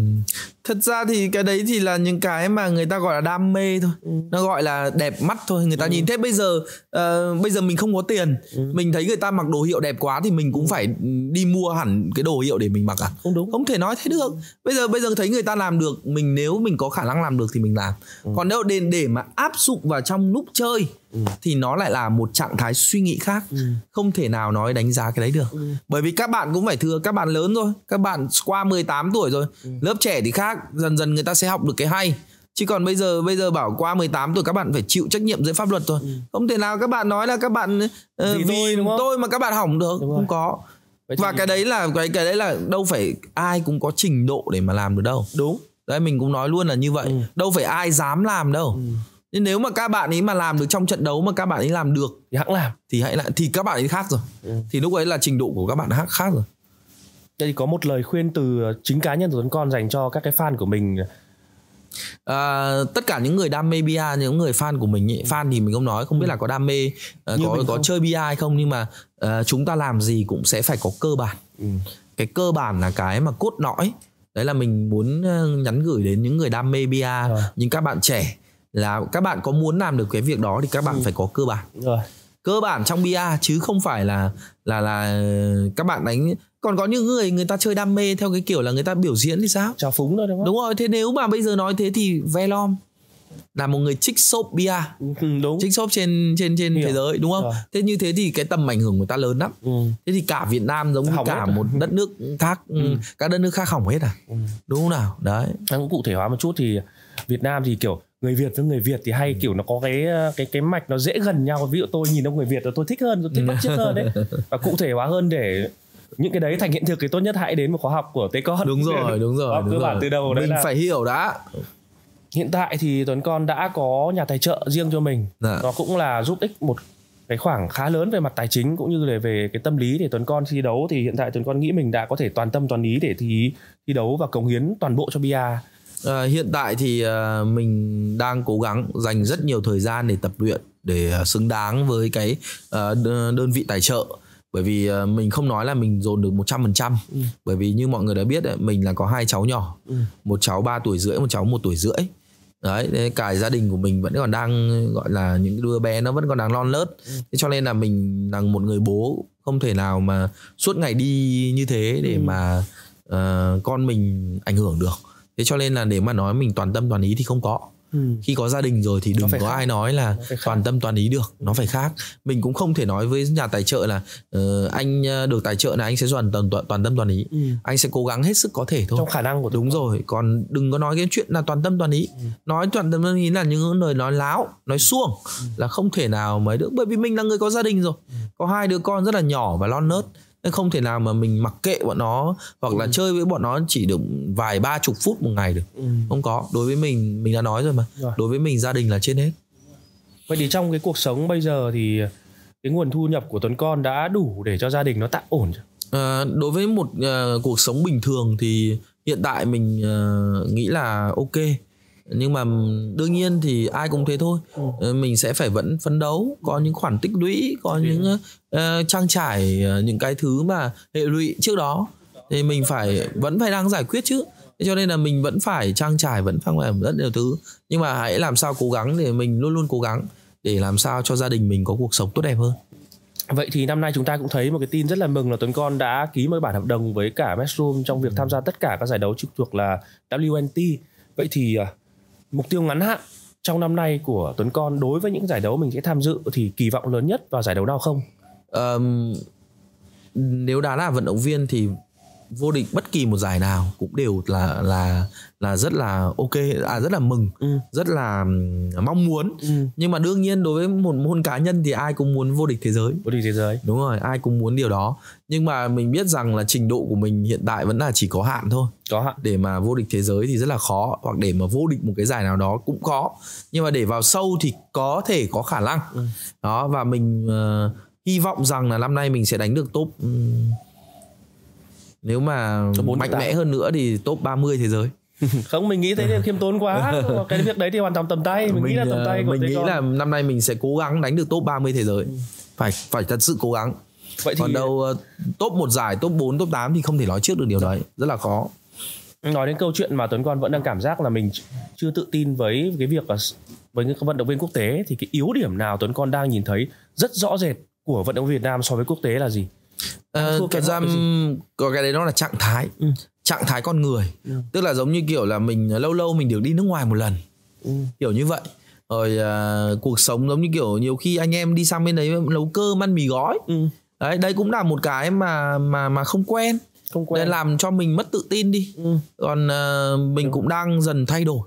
thật ra thì cái đấy thì là những cái mà người ta gọi là đam mê thôi ừ. nó gọi là đẹp mắt thôi người ta ừ. nhìn thế bây giờ uh, bây giờ mình không có tiền ừ. mình thấy người ta mặc đồ hiệu đẹp quá thì mình cũng ừ. phải đi mua hẳn cái đồ hiệu để mình mặc à không đúng không thể nói thế được ừ. bây giờ bây giờ thấy người ta làm được mình nếu mình có khả năng làm được thì mình làm ừ. còn nếu để để mà áp dụng vào trong lúc chơi ừ. thì nó lại là một trạng thái suy nghĩ khác ừ. không thể nào nói đánh giá cái đấy được ừ. bởi vì các bạn cũng phải thừa các bạn lớn rồi các bạn qua 18 tuổi rồi ừ. lớp trẻ thì khác tác dần dần người ta sẽ học được cái hay chứ còn bây giờ bây giờ bảo qua 18 tuổi các bạn phải chịu trách nhiệm dưới pháp luật thôi ừ. không thể nào các bạn nói là các bạn uh, vì, tôi, đúng không? tôi mà các bạn hỏng được không có và cái đấy là cái cái đấy là đâu phải ai cũng có trình độ để mà làm được đâu đúng đấy mình cũng nói luôn là như vậy ừ. đâu phải ai dám làm đâu ừ. nhưng nếu mà các bạn ấy mà làm được trong trận đấu mà các bạn ấy làm được thì hãng làm thì hãy lại thì các bạn ấy khác rồi ừ. thì lúc ấy là trình độ của các bạn khác khác rồi đây có một lời khuyên từ ờ, chính cá nhân của tuấn con dành cho các cái fan của mình À, tất cả những người đam mê bia những người fan của mình ý, ừ. fan thì mình không nói không biết ừ. là có đam mê uh, có có chơi bia hay không nhưng mà uh, chúng ta làm gì cũng sẽ phải có cơ bản ừ. cái cơ bản là cái mà cốt lõi đấy là mình muốn nhắn gửi đến những người đam mê bia rồi. những các bạn trẻ là các bạn có muốn làm được cái việc đó thì các bạn ừ. phải có cơ bản rồi. cơ bản trong bia chứ không phải là là là các bạn đánh còn có những người người ta chơi đam mê theo cái kiểu là người ta biểu diễn thì sao trà phúng thôi đúng không đúng rồi thế nếu mà bây giờ nói thế thì velom là một người trích xốp bia ừ, ừ, đúng trích xốp trên trên trên Hiểu. thế giới đúng không rồi. thế như thế thì cái tầm ảnh hưởng của ta lớn lắm ừ. thế thì cả Việt Nam giống hỏng như cả à? một đất nước khác ừ, ừ. các đất nước khác hỏng hết à ừ. đúng không nào đấy anh cũng cụ thể hóa một chút thì Việt Nam thì kiểu người Việt với người Việt thì hay ừ. kiểu nó có cái cái cái mạch nó dễ gần nhau ví dụ tôi nhìn ông người Việt là tôi thích hơn tôi thích bắt chước hơn đấy và cụ thể hóa hơn để những cái đấy thành hiện thực thì tốt nhất hãy đến một khóa học của tế con đúng rồi đúng rồi đúng cơ bản từ đầu mình là... phải hiểu đã hiện tại thì tuấn con đã có nhà tài trợ riêng cho mình dạ. nó cũng là giúp ích một cái khoảng khá lớn về mặt tài chính cũng như là về cái tâm lý để tuấn con thi đấu thì hiện tại tuấn con nghĩ mình đã có thể toàn tâm toàn ý để thi thi đấu và cống hiến toàn bộ cho bia à, hiện tại thì à, mình đang cố gắng dành rất nhiều thời gian để tập luyện để ờ, xứng đáng với cái à, đơn vị tài trợ bởi vì ờ, mình không nói là mình dồn được 100% ừ. bởi vì như mọi người đã biết mình là có hai cháu nhỏ ừ. một cháu 3 tuổi rưỡi một cháu một tuổi rưỡi đấy cả gia đình của mình vẫn còn đang gọi là những đứa bé nó vẫn còn đang non lớt ừ. thế cho nên là mình là một người bố không thể nào mà suốt ngày đi như thế để ừ. mà uh, con mình ảnh hưởng được thế cho nên là để mà nói mình toàn tâm toàn ý thì không có Ừ. khi có gia đình rồi thì đừng có khác. ai nói là toàn tâm toàn ý được nó phải khác mình cũng không thể nói với nhà tài trợ là uh, anh ờ, được tài trợ là anh sẽ toàn toàn toàn tâm toàn ý ừ. anh sẽ cố gắng hết sức có thể thôi trong khả năng của đúng rồi còn đừng có nói cái chuyện là toàn tâm toàn ý ừ. nói toàn tâm toàn ý là những lời nói láo nói suông ừ. là không thể nào mới được bởi vì mình là người có gia đình rồi ừ. có hai đứa con rất là nhỏ và non nớt ừ nên không thể nào mà mình mặc kệ bọn nó hoặc ừ. là chơi với bọn nó chỉ được vài ba chục phút một ngày được ừ. không có đối với mình mình đã nói rồi mà rồi. đối với mình gia đình là trên hết vậy thì trong cái cuộc sống bây giờ thì cái nguồn thu nhập của tuấn con đã đủ để cho gia đình nó tạm ổn chưa à, đối với một uh, cuộc sống bình thường thì hiện tại mình uh, nghĩ là ok nhưng mà đương nhiên thì ai cũng thế thôi ừ. Ờ, mình sẽ phải vẫn phấn đấu có những khoản tích lũy có ừ. những uh, trang trải ờ, những cái thứ mà hệ lụy trước đó thì mình phải vẫn phải đang giải quyết chứ cho nên là mình vẫn phải trang trải vẫn phải làm rất nhiều thứ nhưng mà hãy làm sao cố gắng để mình luôn luôn cố gắng để làm sao cho gia đình mình có cuộc sống tốt đẹp hơn Vậy thì năm nay chúng ta cũng thấy một cái tin rất là mừng là Tuấn Con đã ký một bản hợp đồng với cả Matchroom trong việc ừ. tham gia tất cả các giải đấu trực thuộc là WNT. Vậy thì à, mục tiêu ngắn hạn trong năm nay của Tuấn Con đối với những giải đấu mình sẽ tham dự thì kỳ vọng lớn nhất vào giải đấu nào không? Um, nếu đã là vận động viên thì vô địch bất kỳ một giải nào cũng đều là là là rất là ok à rất là mừng ừ. rất là mong muốn ừ. nhưng mà đương nhiên đối với một môn cá nhân thì ai cũng muốn vô địch thế giới vô địch thế giới đúng rồi ai cũng muốn điều đó nhưng mà mình biết rằng là trình độ của mình hiện tại vẫn là chỉ có hạn thôi có hạn để mà vô địch thế giới thì rất là khó hoặc để mà vô địch một cái giải nào đó cũng khó nhưng mà để vào sâu thì có thể có khả năng ừ. đó và mình uh, hy vọng rằng là năm nay mình sẽ đánh được top um, nếu mà mạnh mẽ hơn nữa thì top 30 thế giới không mình nghĩ thế thì khiêm tốn quá cái việc đấy thì hoàn toàn tầm tay mình, mình nghĩ là tầm tay ờ, của mình nghĩ con. là năm nay mình sẽ cố gắng đánh được top 30 thế giới ừ. phải phải thật sự cố gắng vậy thì... còn đâu ờ, top một giải top 4, top 8 thì không thể nói trước được điều đấy rất là khó nói đến câu chuyện mà Tuấn Con vẫn đang cảm giác là mình chưa tự tin với cái việc là ờ, với những vận động viên quốc tế thì cái yếu điểm nào Tuấn Con đang nhìn thấy rất rõ rệt của vận động viên Việt Nam so với quốc tế là gì? Ờ, thật ra có cái đấy nó là trạng thái ừ. trạng thái con người ừ. tức là giống như kiểu là mình ờ, lâu lâu mình được đi nước ngoài một lần ừ. kiểu như vậy rồi à, cuộc sống giống như kiểu nhiều khi anh em đi sang bên đấy nấu cơm ăn mì gói ừ. đấy đây cũng là một cái mà mà mà không quen không quen nên làm cho mình mất tự tin đi ừ. còn à, mình Đúng. cũng đang dần thay đổi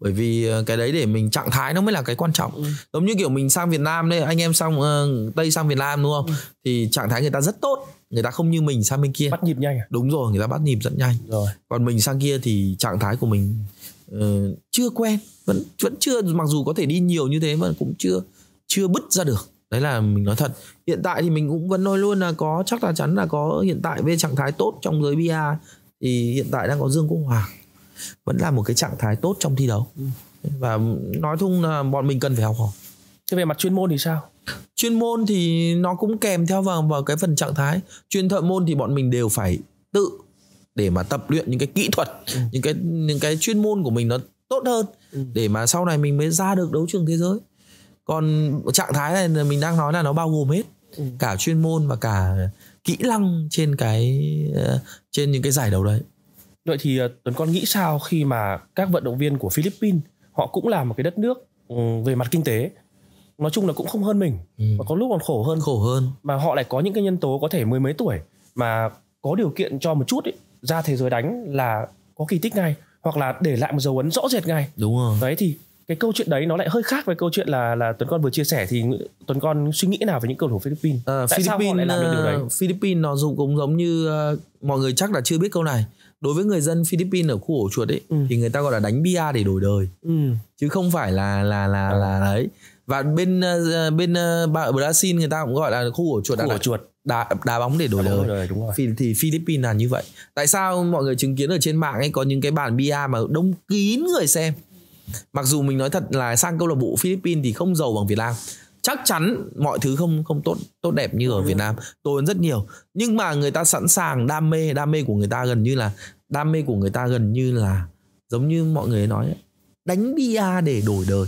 bởi vì ờ, cái đấy để mình trạng thái nó mới là cái quan trọng ừ. giống như kiểu mình sang Việt Nam đấy anh em sang uh, Tây sang Việt Nam đúng không ừ. thì trạng thái người ta rất tốt người ta không như mình sang bên kia bắt nhịp nhanh à? đúng rồi người ta bắt nhịp rất nhanh rồi còn mình sang kia thì trạng thái của mình uh, chưa quen vẫn vẫn chưa mặc dù có thể đi nhiều như thế mà cũng chưa chưa bứt ra được đấy là mình nói thật hiện tại thì mình cũng vẫn nói luôn là có chắc là chắn là có hiện tại về trạng thái tốt trong giới bia thì hiện tại đang có dương quốc hoàng vẫn là một cái trạng thái tốt trong thi đấu ừ. và nói chung là bọn mình cần phải học hỏi thế về mặt chuyên môn thì sao chuyên môn thì nó cũng kèm theo vào vào cái phần trạng thái chuyên thợ môn thì bọn mình đều phải tự để mà tập luyện những cái kỹ thuật ừ. những cái những cái chuyên môn của mình nó tốt hơn ừ. để mà sau này mình mới ra được đấu trường thế giới còn trạng thái này mình đang nói là nó bao gồm hết ừ. cả chuyên môn và cả kỹ năng trên cái ờ, trên những cái giải đấu đấy vậy thì ờ, tuấn con nghĩ sao khi mà các vận động viên của philippines họ cũng là một cái đất nước ừ, về mặt kinh tế nói chung là cũng không hơn mình ừ. và có lúc còn khổ hơn khổ hơn mà họ lại có những cái nhân tố có thể mười mấy tuổi mà có điều kiện cho một chút ấy, ra thế giới đánh là có kỳ tích ngay hoặc là để lại một dấu ấn rõ rệt ngay đúng rồi đấy thì cái câu chuyện đấy nó lại hơi khác với câu chuyện là là tuấn con vừa chia sẻ thì tuấn con suy nghĩ nào về những cầu thủ philippines à, tại philippines, sao họ lại làm được điều đấy ờ, philippines nó dùng cũng giống như uh, mọi người chắc là chưa biết câu này đối với người dân Philippines ở khu ổ chuột ấy ừ. thì người ta gọi là đánh bia để đổi đời ừ. chứ không phải là là là ờ. là đấy và bên ờ, ờ, bên Brazil người ta cũng gọi là khu ổ chuột khu ổ chuột đá đá bóng để đổi đời. Rồi, đúng rồi. Thì, thì Philippines là như vậy. Tại sao mọi người chứng kiến ở trên mạng ấy có những cái bàn bia mà đông kín người xem? Mặc dù mình nói thật là sang câu lạc bộ Philippines thì không giàu bằng Việt Nam, chắc chắn mọi thứ không không tốt tốt đẹp như ở ừ. Việt Nam tôi rất nhiều nhưng mà người ta sẵn sàng đam mê đam mê của người ta gần như là đam mê của người ta gần như là giống như mọi người nói đánh bia để đổi đời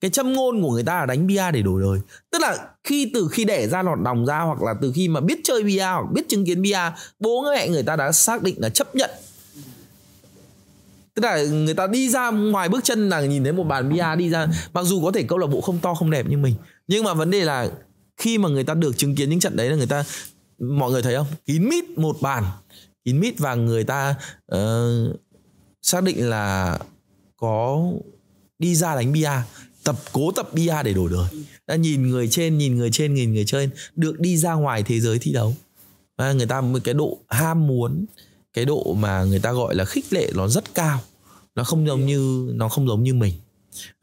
cái châm ngôn của người ta là đánh bia để đổi đời tức là khi từ khi đẻ ra lọt đồng ra hoặc là từ khi mà biết chơi bia hoặc biết chứng kiến bia bố mẹ người ta đã xác định là chấp nhận tức là người ta đi ra ngoài bước chân là nhìn thấy một bàn bia đi ra mặc dù có thể câu lạc bộ không to không đẹp như mình nhưng mà vấn đề là khi mà người ta được chứng kiến những trận đấy là người ta mọi người thấy không kín mít một bàn kín mít và người ta uh, xác định là có đi ra đánh bia tập cố tập bia để đổi đời đã nhìn người trên nhìn người trên nhìn người trên được đi ra ngoài thế giới thi đấu à, người ta một cái độ ham muốn cái độ mà người ta gọi là khích lệ nó rất cao nó không giống như nó không giống như mình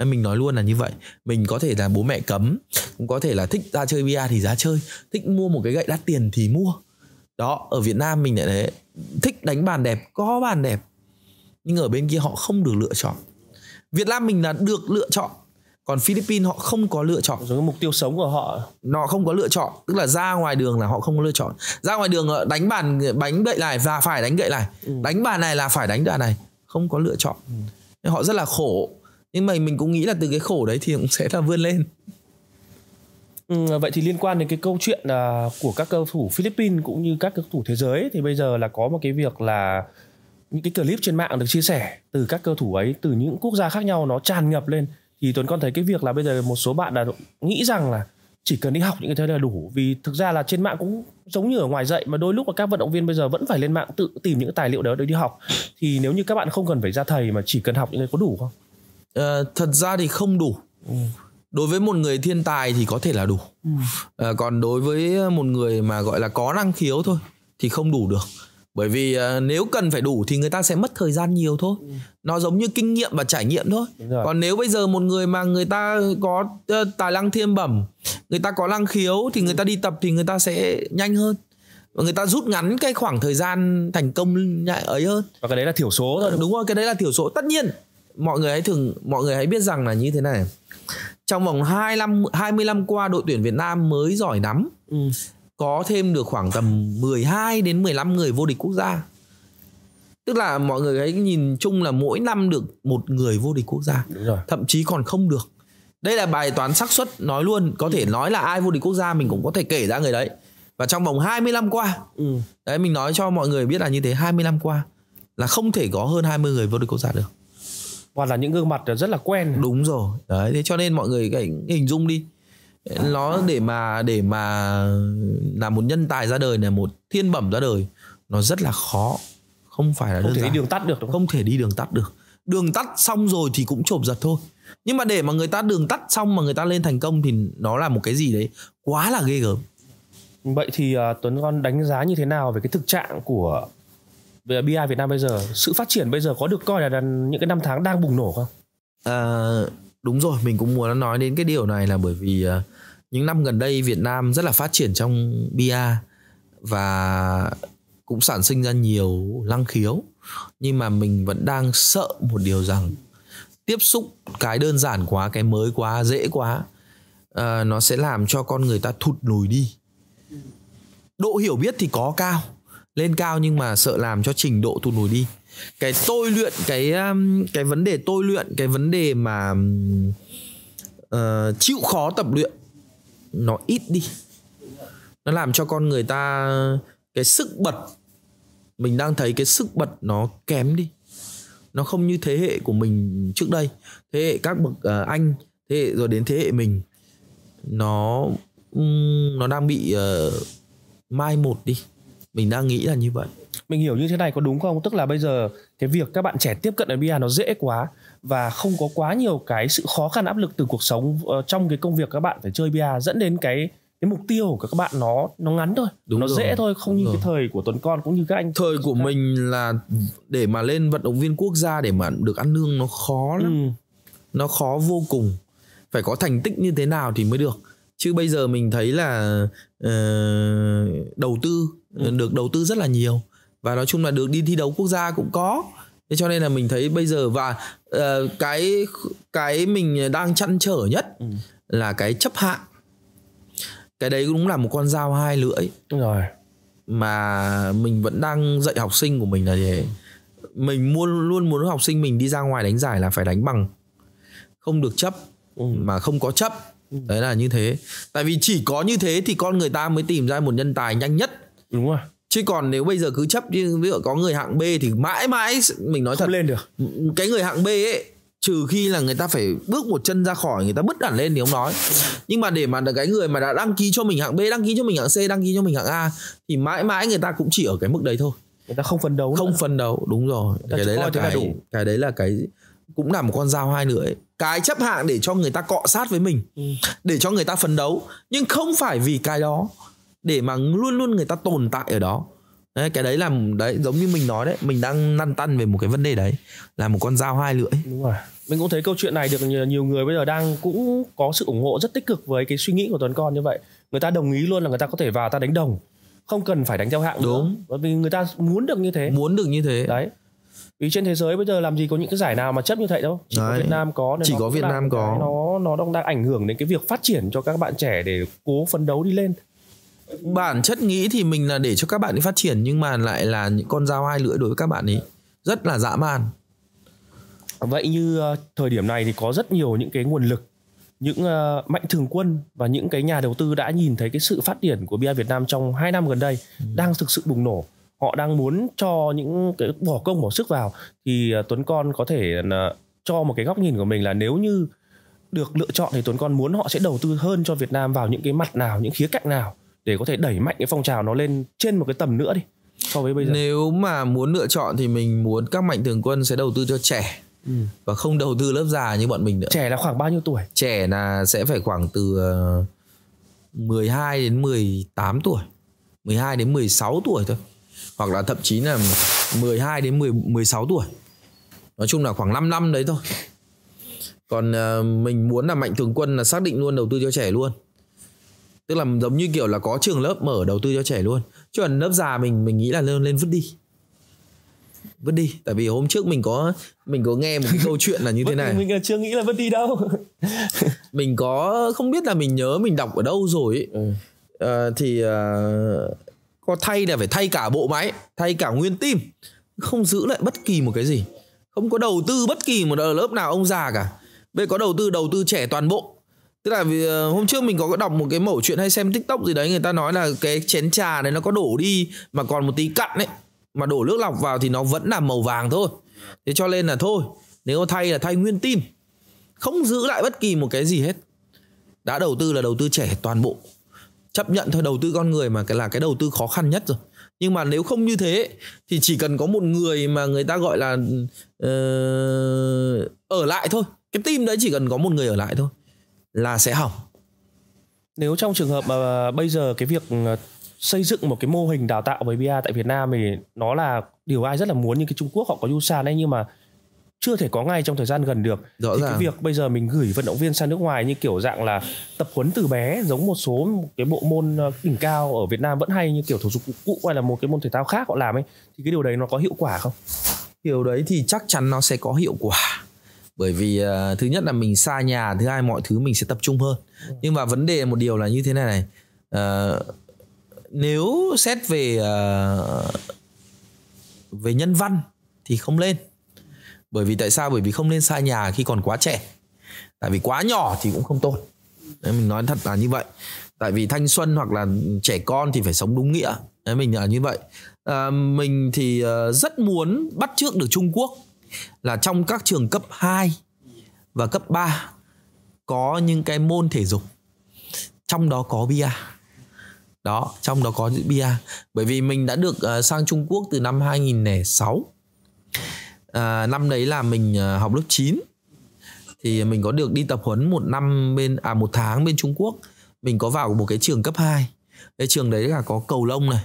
mình nói luôn là như vậy mình có thể là bố mẹ cấm cũng có thể là thích ra chơi bia thì ra chơi thích mua một cái gậy đắt tiền thì mua đó ở việt nam mình lại đấy thích đánh bàn đẹp có bàn đẹp nhưng ở bên kia họ không được lựa chọn việt nam mình là được lựa chọn còn Philippines họ không có lựa chọn giống mục tiêu sống của họ nó không có lựa chọn tức là ra ngoài đường là họ không có lựa chọn ra ngoài đường ờ, đánh bàn đánh ờ, gậy này và phải đánh gậy này ừ. đánh bàn này là phải đánh đoạn này không có lựa chọn ừ. nên họ rất là khổ nhưng mà mình cũng nghĩ là từ cái khổ đấy thì cũng sẽ là vươn lên Ừ, vậy thì liên quan đến cái câu chuyện uh, của các cầu thủ Philippines cũng như các cầu thủ thế giới thì bây giờ là có một cái việc là những cái clip trên mạng được chia sẻ từ các cầu thủ ấy từ những quốc gia khác nhau nó tràn ngập lên thì tuấn con thấy cái việc là bây giờ một số bạn là nghĩ rằng là chỉ cần đi học những cái thứ là đủ vì thực ra là trên mạng cũng giống như ở ngoài dạy mà đôi lúc là các vận động viên bây giờ vẫn phải lên mạng tự tìm những tài liệu đó để đi học thì nếu như các bạn không cần phải ra thầy mà chỉ cần học những cái có đủ không à, thật ra thì không đủ ừ. đối với một người thiên tài thì có thể là đủ à, còn đối với một người mà gọi là có năng khiếu thôi thì không đủ được bởi vì uh, nếu cần phải đủ thì người ta sẽ mất thời gian nhiều thôi ừ. nó giống như kinh nghiệm và trải nghiệm thôi còn nếu bây giờ một người mà người ta có uh, tài năng thiên bẩm người ta có năng khiếu thì người ta đi tập thì người ta sẽ nhanh hơn và người ta rút ngắn cái khoảng thời gian thành công ấy hơn và cái đấy là thiểu số thôi đúng, đúng rồi cái đấy là thiểu số tất nhiên mọi người hãy thường mọi người hãy biết rằng là như thế này trong vòng 2 năm 20 năm qua đội tuyển Việt Nam mới giỏi lắm ừ có thêm được khoảng tầm 12 đến 15 người vô địch quốc gia tức là mọi người ấy nhìn chung là mỗi năm được một người vô địch quốc gia Đúng rồi. thậm chí còn không được đây là bài toán xác suất nói luôn có ừ. thể nói là ai vô địch quốc gia mình cũng có thể kể ra người đấy và trong vòng 20 năm qua ừ. đấy mình nói cho mọi người biết là như thế 20 năm qua là không thể có hơn 20 người vô địch quốc gia được hoặc là những gương mặt rất là quen đúng rồi đấy thế cho nên mọi người hãy hình dung đi Ờ. nó để mà để mà là một nhân tài ra đời này một thiên bẩm ra đời nó rất là khó không phải là không thể đi đường tắt được đúng không? không thể đi đường tắt được đường tắt xong rồi thì cũng chộp giật thôi nhưng mà để mà người ta đường tắt xong mà người ta lên thành công thì nó là một cái gì đấy quá là ghê gớm vậy thì uh, Tuấn con đánh giá như thế nào về cái thực trạng của về à, BI Việt Nam bây giờ sự phát triển bây giờ có được coi là, là những cái năm tháng đang bùng nổ không? Uh, đúng rồi mình cũng muốn nói đến cái điều này là bởi vì ờ, những năm gần đây Việt Nam rất là phát triển trong bia và cũng sản sinh ra nhiều lăng khiếu nhưng mà mình vẫn đang sợ một điều rằng tiếp xúc cái đơn giản quá cái mới quá dễ quá ờ, nó sẽ làm cho con người ta thụt lùi đi độ hiểu biết thì có cao lên cao nhưng mà sợ làm cho trình độ thụt lùi đi cái tôi luyện cái um, cái vấn đề tôi luyện cái vấn đề mà uh, chịu khó tập luyện nó ít đi nó làm cho con người ta cái sức bật mình đang thấy cái sức bật nó kém đi nó không như thế hệ của mình trước đây thế hệ các bậc uh, anh thế hệ rồi đến thế hệ mình nó um, nó đang bị uh, mai một đi mình đang nghĩ là như vậy mình hiểu như thế này có đúng không tức là bây giờ cái việc các bạn trẻ tiếp cận đến bia nó dễ quá và không có quá nhiều cái sự khó khăn áp lực từ cuộc sống uh, trong cái công việc các bạn phải chơi bia dẫn đến cái cái mục tiêu của các bạn nó nó ngắn thôi đúng nó rồi. dễ thôi không đúng như rồi. cái thời của tuấn con cũng như các anh thời của các... mình là để mà lên vận động viên quốc gia để mà được ăn lương nó khó lắm ừ. nó khó vô cùng phải có thành tích như thế nào thì mới được chứ bây giờ mình thấy là uh, đầu tư ừ. được đầu tư rất là nhiều và nói chung là được đi thi đấu quốc gia cũng có thế cho nên là mình thấy bây giờ và uh, cái cái mình đang chăn trở nhất ừ. là cái chấp hạn cái đấy cũng là một con dao hai lưỡi rồi mà mình vẫn đang dạy học sinh của mình là để mình luôn luôn muốn học sinh mình đi ra ngoài đánh giải là phải đánh bằng không được chấp ừ. mà không có chấp Ừ. đấy là như thế tại vì chỉ có như thế thì con người ta mới tìm ra một nhân tài nhanh nhất đúng rồi chứ còn nếu bây giờ cứ chấp như ví dụ có người hạng B thì mãi mãi mình nói Không thật lên được ừ, cái người hạng B ấy trừ khi là người ta phải bước một chân ra khỏi người ta bứt hẳn lên thì ông nói nhưng mà để mà cái người mà đã đăng ký cho mình hạng B đăng ký cho mình hạng C đăng ký cho mình hạng A thì mãi mãi người ta cũng chỉ ở cái mức đấy thôi người ta không phân đấu không nữa. phân đấu đúng rồi cái đấy là cái, là đủ. cái đấy là cái cũng là một con dao hai lưỡi cái chấp hạng để cho người ta cọ sát với mình ừ. để cho người ta phấn đấu nhưng không phải vì cái đó để mà luôn luôn người ta tồn tại ở đó đấy, cái đấy là đấy giống như mình nói đấy mình đang năn tăn về một cái vấn đề đấy là một con dao hai lưỡi đúng rồi mình cũng thấy câu chuyện này được nhiều người bây giờ đang cũng có sự ủng hộ rất tích cực với cái suy nghĩ của tuấn con như vậy người ta đồng ý luôn là người ta có thể vào ta đánh đồng không cần phải đánh theo hạng đúng bởi vì người ta muốn được như thế muốn được như thế đấy vì trên thế giới bây giờ làm gì có những cái giải nào mà chấp như vậy đâu chỉ Đấy. có Việt Nam có chỉ có Việt Nam có nó nó đang đang ảnh hưởng đến cái việc phát triển cho các bạn trẻ để cố phấn đấu đi lên bản chất nghĩ thì mình là để cho các bạn đi phát triển nhưng mà lại là những con dao hai lưỡi đối với các bạn ấy rất là dã man vậy như ờ, thời điểm này thì có rất nhiều những cái nguồn lực những uh, mạnh thường quân và những cái nhà đầu tư đã nhìn thấy cái sự phát triển của Bia Việt Nam trong 2 năm gần đây ừ. đang thực sự bùng nổ họ đang muốn cho những cái bỏ công bỏ sức vào thì à, Tuấn Con có thể à, cho một cái góc nhìn của mình là nếu như được lựa chọn thì Tuấn Con muốn họ sẽ đầu tư hơn cho Việt Nam vào những cái mặt nào, những khía cạnh nào để có thể đẩy mạnh cái phong trào nó lên trên một cái tầm nữa đi so với bây giờ. Nếu mà muốn lựa chọn thì mình muốn các mạnh thường quân sẽ đầu tư cho trẻ ừ. và không đầu tư lớp già như bọn mình nữa. Trẻ là khoảng bao nhiêu tuổi? Trẻ là sẽ phải khoảng từ 12 à, đến 18 tuổi. 12 đến 16 tuổi thôi hoặc là thậm chí là 12 đến 10 16 tuổi. Nói chung là khoảng 5 năm đấy thôi. Còn ờ, mình muốn là mạnh thường quân là xác định luôn đầu tư cho trẻ luôn. Tức là giống như kiểu là có trường lớp mở đầu tư cho trẻ luôn. Chứ còn lớp già mình mình nghĩ là lên lên vứt đi vứt đi tại vì hôm trước mình có mình có nghe một cái câu chuyện là như thế này mình chưa nghĩ là vứt đi đâu mình có không biết là mình nhớ mình đọc ở đâu rồi ấy. Ừ. Uh, thì uh, có thay là phải thay cả bộ máy thay cả nguyên team không giữ lại bất kỳ một cái gì không có đầu tư bất kỳ một lớp nào ông già cả bây có đầu tư đầu tư trẻ toàn bộ tức là vì ờ, hôm trước mình có đọc một cái mẩu chuyện hay xem tiktok gì đấy người ta nói là cái chén trà này nó có đổ đi mà còn một tí cặn ấy mà đổ nước lọc vào thì nó vẫn là màu vàng thôi thế cho nên là thôi nếu thay là thay nguyên team không giữ lại bất kỳ một cái gì hết đã đầu tư là đầu tư trẻ toàn bộ chấp nhận thôi đầu tư con người mà cái là cái đầu tư khó khăn nhất rồi nhưng mà nếu không như thế thì chỉ cần có một người mà người ta gọi là uh, ở lại thôi cái team đấy chỉ cần có một người ở lại thôi là sẽ hỏng nếu trong trường hợp mà bây giờ cái việc ờ, xây dựng một cái mô hình đào tạo với BA tại Việt Nam thì nó là điều ai rất là muốn như cái Trung Quốc họ có Yusan ấy nhưng mà chưa thể có ngay trong thời gian gần được Rõ thì ràng. cái việc bây giờ mình gửi vận động viên sang nước ngoài như kiểu dạng là tập huấn từ bé giống một số cái bộ môn ờ, đỉnh cao ở Việt Nam vẫn hay như kiểu thể dục cụ hay là một cái môn thể thao khác họ làm ấy thì cái điều đấy nó có hiệu quả không? Điều đấy thì chắc chắn nó sẽ có hiệu quả bởi vì uh, thứ nhất là mình xa nhà thứ hai mọi thứ mình sẽ tập trung hơn ừ. nhưng mà vấn đề một điều là như thế này này uh, nếu xét về uh, về nhân văn thì không lên bởi vì tại sao bởi vì không nên xa nhà khi còn quá trẻ tại vì quá nhỏ thì cũng không tốt Đấy, mình nói thật là như vậy tại vì thanh xuân hoặc là trẻ con thì phải sống đúng nghĩa Đấy, mình là như vậy à, mình thì ờ, rất muốn bắt trước được trung quốc là trong các trường cấp 2 và cấp 3 có những cái môn thể dục trong đó có bia đó trong đó có bia bởi vì mình đã được ờ, sang Trung Quốc từ năm 2006 à, năm đấy là mình à, học lớp 9 thì mình có được đi tập huấn một năm bên à một tháng bên Trung Quốc mình có vào một cái trường cấp 2 cái trường đấy là có cầu lông này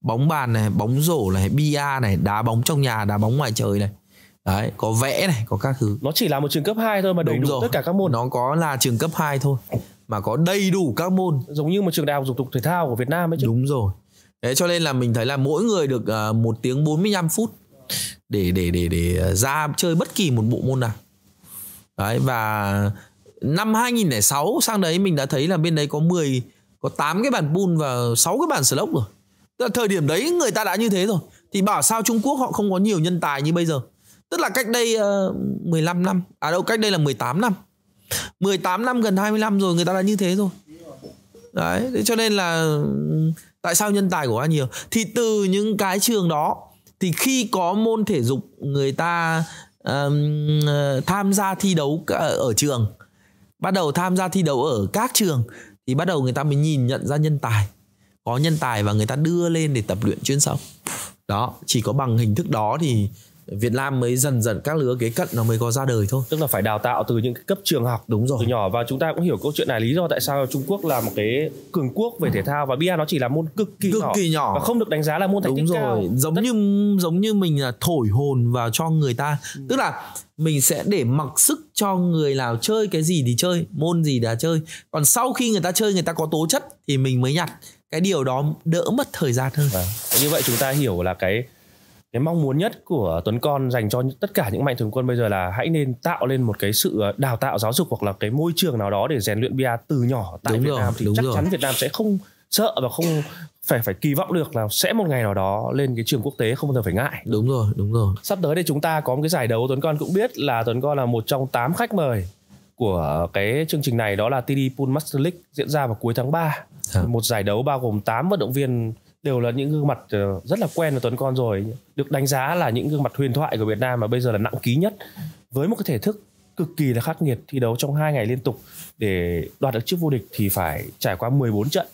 bóng bàn này bóng rổ này bia này đá bóng trong nhà đá bóng ngoài trời này đấy có vẽ này có các thứ nó chỉ là một trường cấp 2 thôi mà đầy Đúng đủ rồi. tất cả các môn nó có là trường cấp 2 thôi mà có đầy đủ các môn giống như một trường đại học dục tục thể thao của Việt Nam ấy chứ Đúng rồi thế cho nên là mình thấy là mỗi người được à, một tiếng 45 phút để để để để ờ, ra chơi bất kỳ một bộ môn nào đấy và năm 2006 sang đấy mình đã thấy là bên đấy có 10 có 8 cái bàn pool và 6 cái bàn slot rồi tức là thời điểm đấy người ta đã như thế rồi thì bảo sao Trung Quốc họ không có nhiều nhân tài như bây giờ tức là cách đây uh, ờ, 15 năm à đâu cách đây là 18 năm 18 năm gần 20 năm rồi người ta đã như thế rồi đấy thế cho nên là ừ, tại sao nhân tài của anh nhiều thì từ những cái trường đó thì khi có môn thể dục người ta um, tham gia thi đấu ở, ở trường bắt đầu tham gia thi đấu ở các trường thì bắt đầu người ta mới nhìn nhận ra nhân tài có nhân tài và người ta đưa lên để tập luyện chuyên sâu đó chỉ có bằng hình thức đó thì Việt Nam mới dần dần các lứa kế cận nó mới có ra đời thôi tức là phải đào tạo từ những cấp trường học đúng rồi từ nhỏ và chúng ta cũng hiểu câu chuyện này lý do tại sao Trung Quốc là một cái cường quốc về thể thao và bia nó chỉ là môn cực kỳ cực nhỏ, kỳ nhỏ và không được đánh giá là môn thành tích rồi. cao giống Tất... như giống như mình là thổi hồn vào cho người ta ừ. tức là mình sẽ để mặc sức cho người nào chơi cái gì thì chơi môn gì đã chơi còn sau khi người ta chơi người ta có tố chất thì mình mới nhặt cái điều đó đỡ mất thời gian hơn à. như vậy chúng ta hiểu là cái cái mong muốn nhất của Tuấn Con dành cho tất cả những mạnh thường quân bây giờ là hãy nên tạo lên một cái sự ờ, đào tạo giáo dục hoặc là cái môi trường nào đó để rèn luyện bia từ nhỏ tại đúng Việt rồi, Nam thì chắc rồi. chắn Việt Nam sẽ không sợ và không phải phải kỳ vọng được là sẽ một ngày nào đó lên cái trường quốc tế không bao giờ phải ngại. Đúng rồi, đúng rồi. Sắp tới đây chúng ta có một cái giải đấu Tuấn Con cũng biết là Tuấn Con là một trong 8 khách mời của cái chương trình này đó là TD Pool Master League diễn ra vào cuối tháng 3. À. Dạ. Một giải đấu bao gồm 8 vận động viên đều là những gương mặt ờ, rất là quen của Tuấn Con rồi được đánh giá là những gương mặt huyền thoại của Việt Nam mà bây giờ là nặng ký nhất với một cái thể thức cực kỳ là khắc nghiệt thi đấu trong hai ngày liên tục để đoạt được chức vô địch thì phải trải qua 14 trận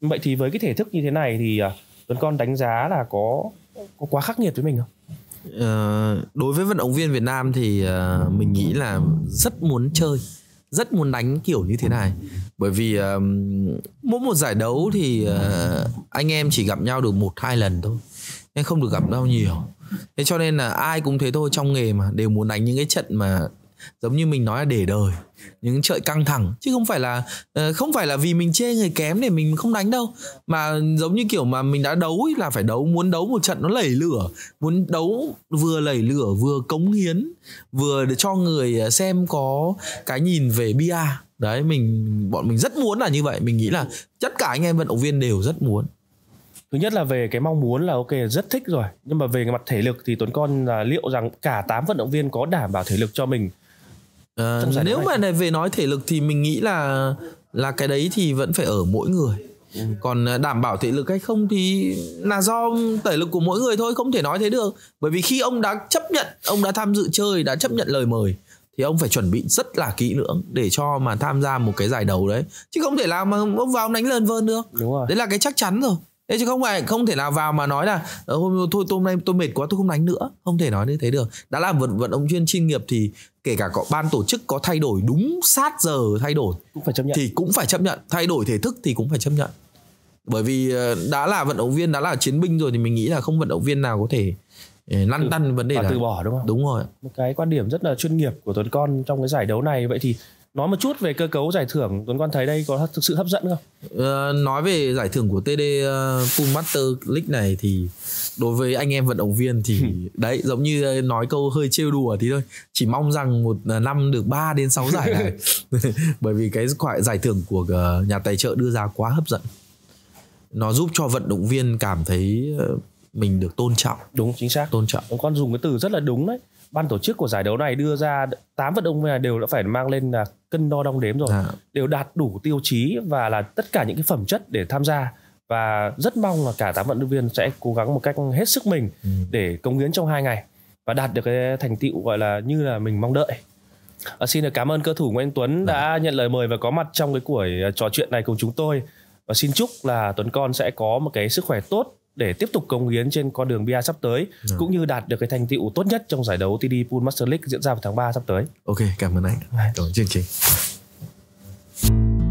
vậy thì với cái thể thức như thế này thì ờ, Tuấn Con đánh giá là có có quá khắc nghiệt với mình không? Ờ, đối với vận động viên Việt Nam thì mình nghĩ là rất muốn chơi rất muốn đánh kiểu như thế ừ. này bởi vì um, mỗi một giải đấu thì uh, anh em chỉ gặp nhau được một hai lần thôi nên không được gặp nhau nhiều thế cho nên là ai cũng thế thôi trong nghề mà đều muốn đánh những cái trận mà giống như mình nói là để đời những trận căng thẳng chứ không phải là ờ, không phải là vì mình chê người kém để mình không đánh đâu mà giống như kiểu mà mình đã đấu ấy là phải đấu muốn đấu một trận nó lẩy lửa muốn đấu vừa lẩy lửa vừa cống hiến vừa để cho người ờ, xem có cái nhìn về bia đấy mình bọn mình rất muốn là như vậy mình nghĩ là tất cả anh em vận động viên đều rất muốn thứ nhất là về cái mong muốn là ok rất thích rồi nhưng mà về cái mặt thể lực thì tuấn con là liệu rằng cả 8 vận động viên có đảm bảo thể lực cho mình À, nếu mà này về nói thể lực thì mình nghĩ là là cái đấy thì vẫn phải ở mỗi người. Ừ. Còn ờ, đảm bảo thể lực hay không thì là do thể lực của mỗi người thôi, không thể nói thế được. Bởi vì khi ông đã chấp nhận, ông đã tham dự chơi, đã chấp nhận lời mời thì ông phải chuẩn bị rất là kỹ lưỡng để cho mà tham gia một cái giải đấu đấy chứ không thể làm mà ông vào đánh lờn vơn được đấy là cái chắc chắn rồi thế chứ không phải không thể nào vào mà nói là ờ, hôm thôi tôi hôm nay tôi mệt quá tôi không đánh nữa không thể nói như thế được đã là vận vận động viên chuyên nghiệp thì kể cả có ban tổ chức có thay đổi đúng sát giờ thay đổi cũng phải chấp nhận. thì cũng phải chấp nhận thay đổi thể thức thì cũng phải chấp nhận bởi vì ờ, đã là vận động viên đã là chiến binh rồi thì mình nghĩ là không vận động viên nào có thể ờ, lăn tăn vấn đề là từ bỏ đúng không đúng rồi một cái quan điểm rất là chuyên nghiệp của tuấn con trong cái giải đấu này vậy thì nói một chút về cơ cấu giải thưởng tuấn quan thấy đây có thực sự hấp dẫn không ờ, nói về giải thưởng của td ờ, full master league này thì đối với anh em vận động viên thì đấy giống như ờ, nói câu hơi trêu đùa thì thôi chỉ mong rằng một ờ, năm được 3 đến 6 giải này bởi vì cái giải thưởng của nhà tài trợ đưa ra quá hấp dẫn nó giúp cho vận động viên cảm thấy mình được tôn trọng đúng chính xác tôn trọng con dùng cái từ rất là đúng đấy ban tổ chức của giải đấu này đưa ra 8 vận động viên đều đã phải mang lên là cân đo đong đếm rồi à. đều đạt đủ tiêu chí và là tất cả những cái phẩm chất để tham gia và rất mong là cả tám vận động viên sẽ cố gắng một cách hết sức mình ừ. để công hiến trong hai ngày và đạt được cái thành tựu gọi là như là mình mong đợi à, xin được cảm ơn cơ thủ Nguyễn Tuấn dạ. đã à. nhận lời mời và có mặt trong cái buổi à, trò chuyện này cùng chúng tôi và xin chúc là Tuấn Con sẽ có một cái sức khỏe tốt để tiếp tục cống hiến trên con đường bia sắp tới à. cũng như đạt được cái thành tựu tốt nhất trong giải đấu TD Pool Master League diễn ra vào tháng 3 sắp tới. Ok, cảm ơn anh. Dạ. Cảm ơn chương trình.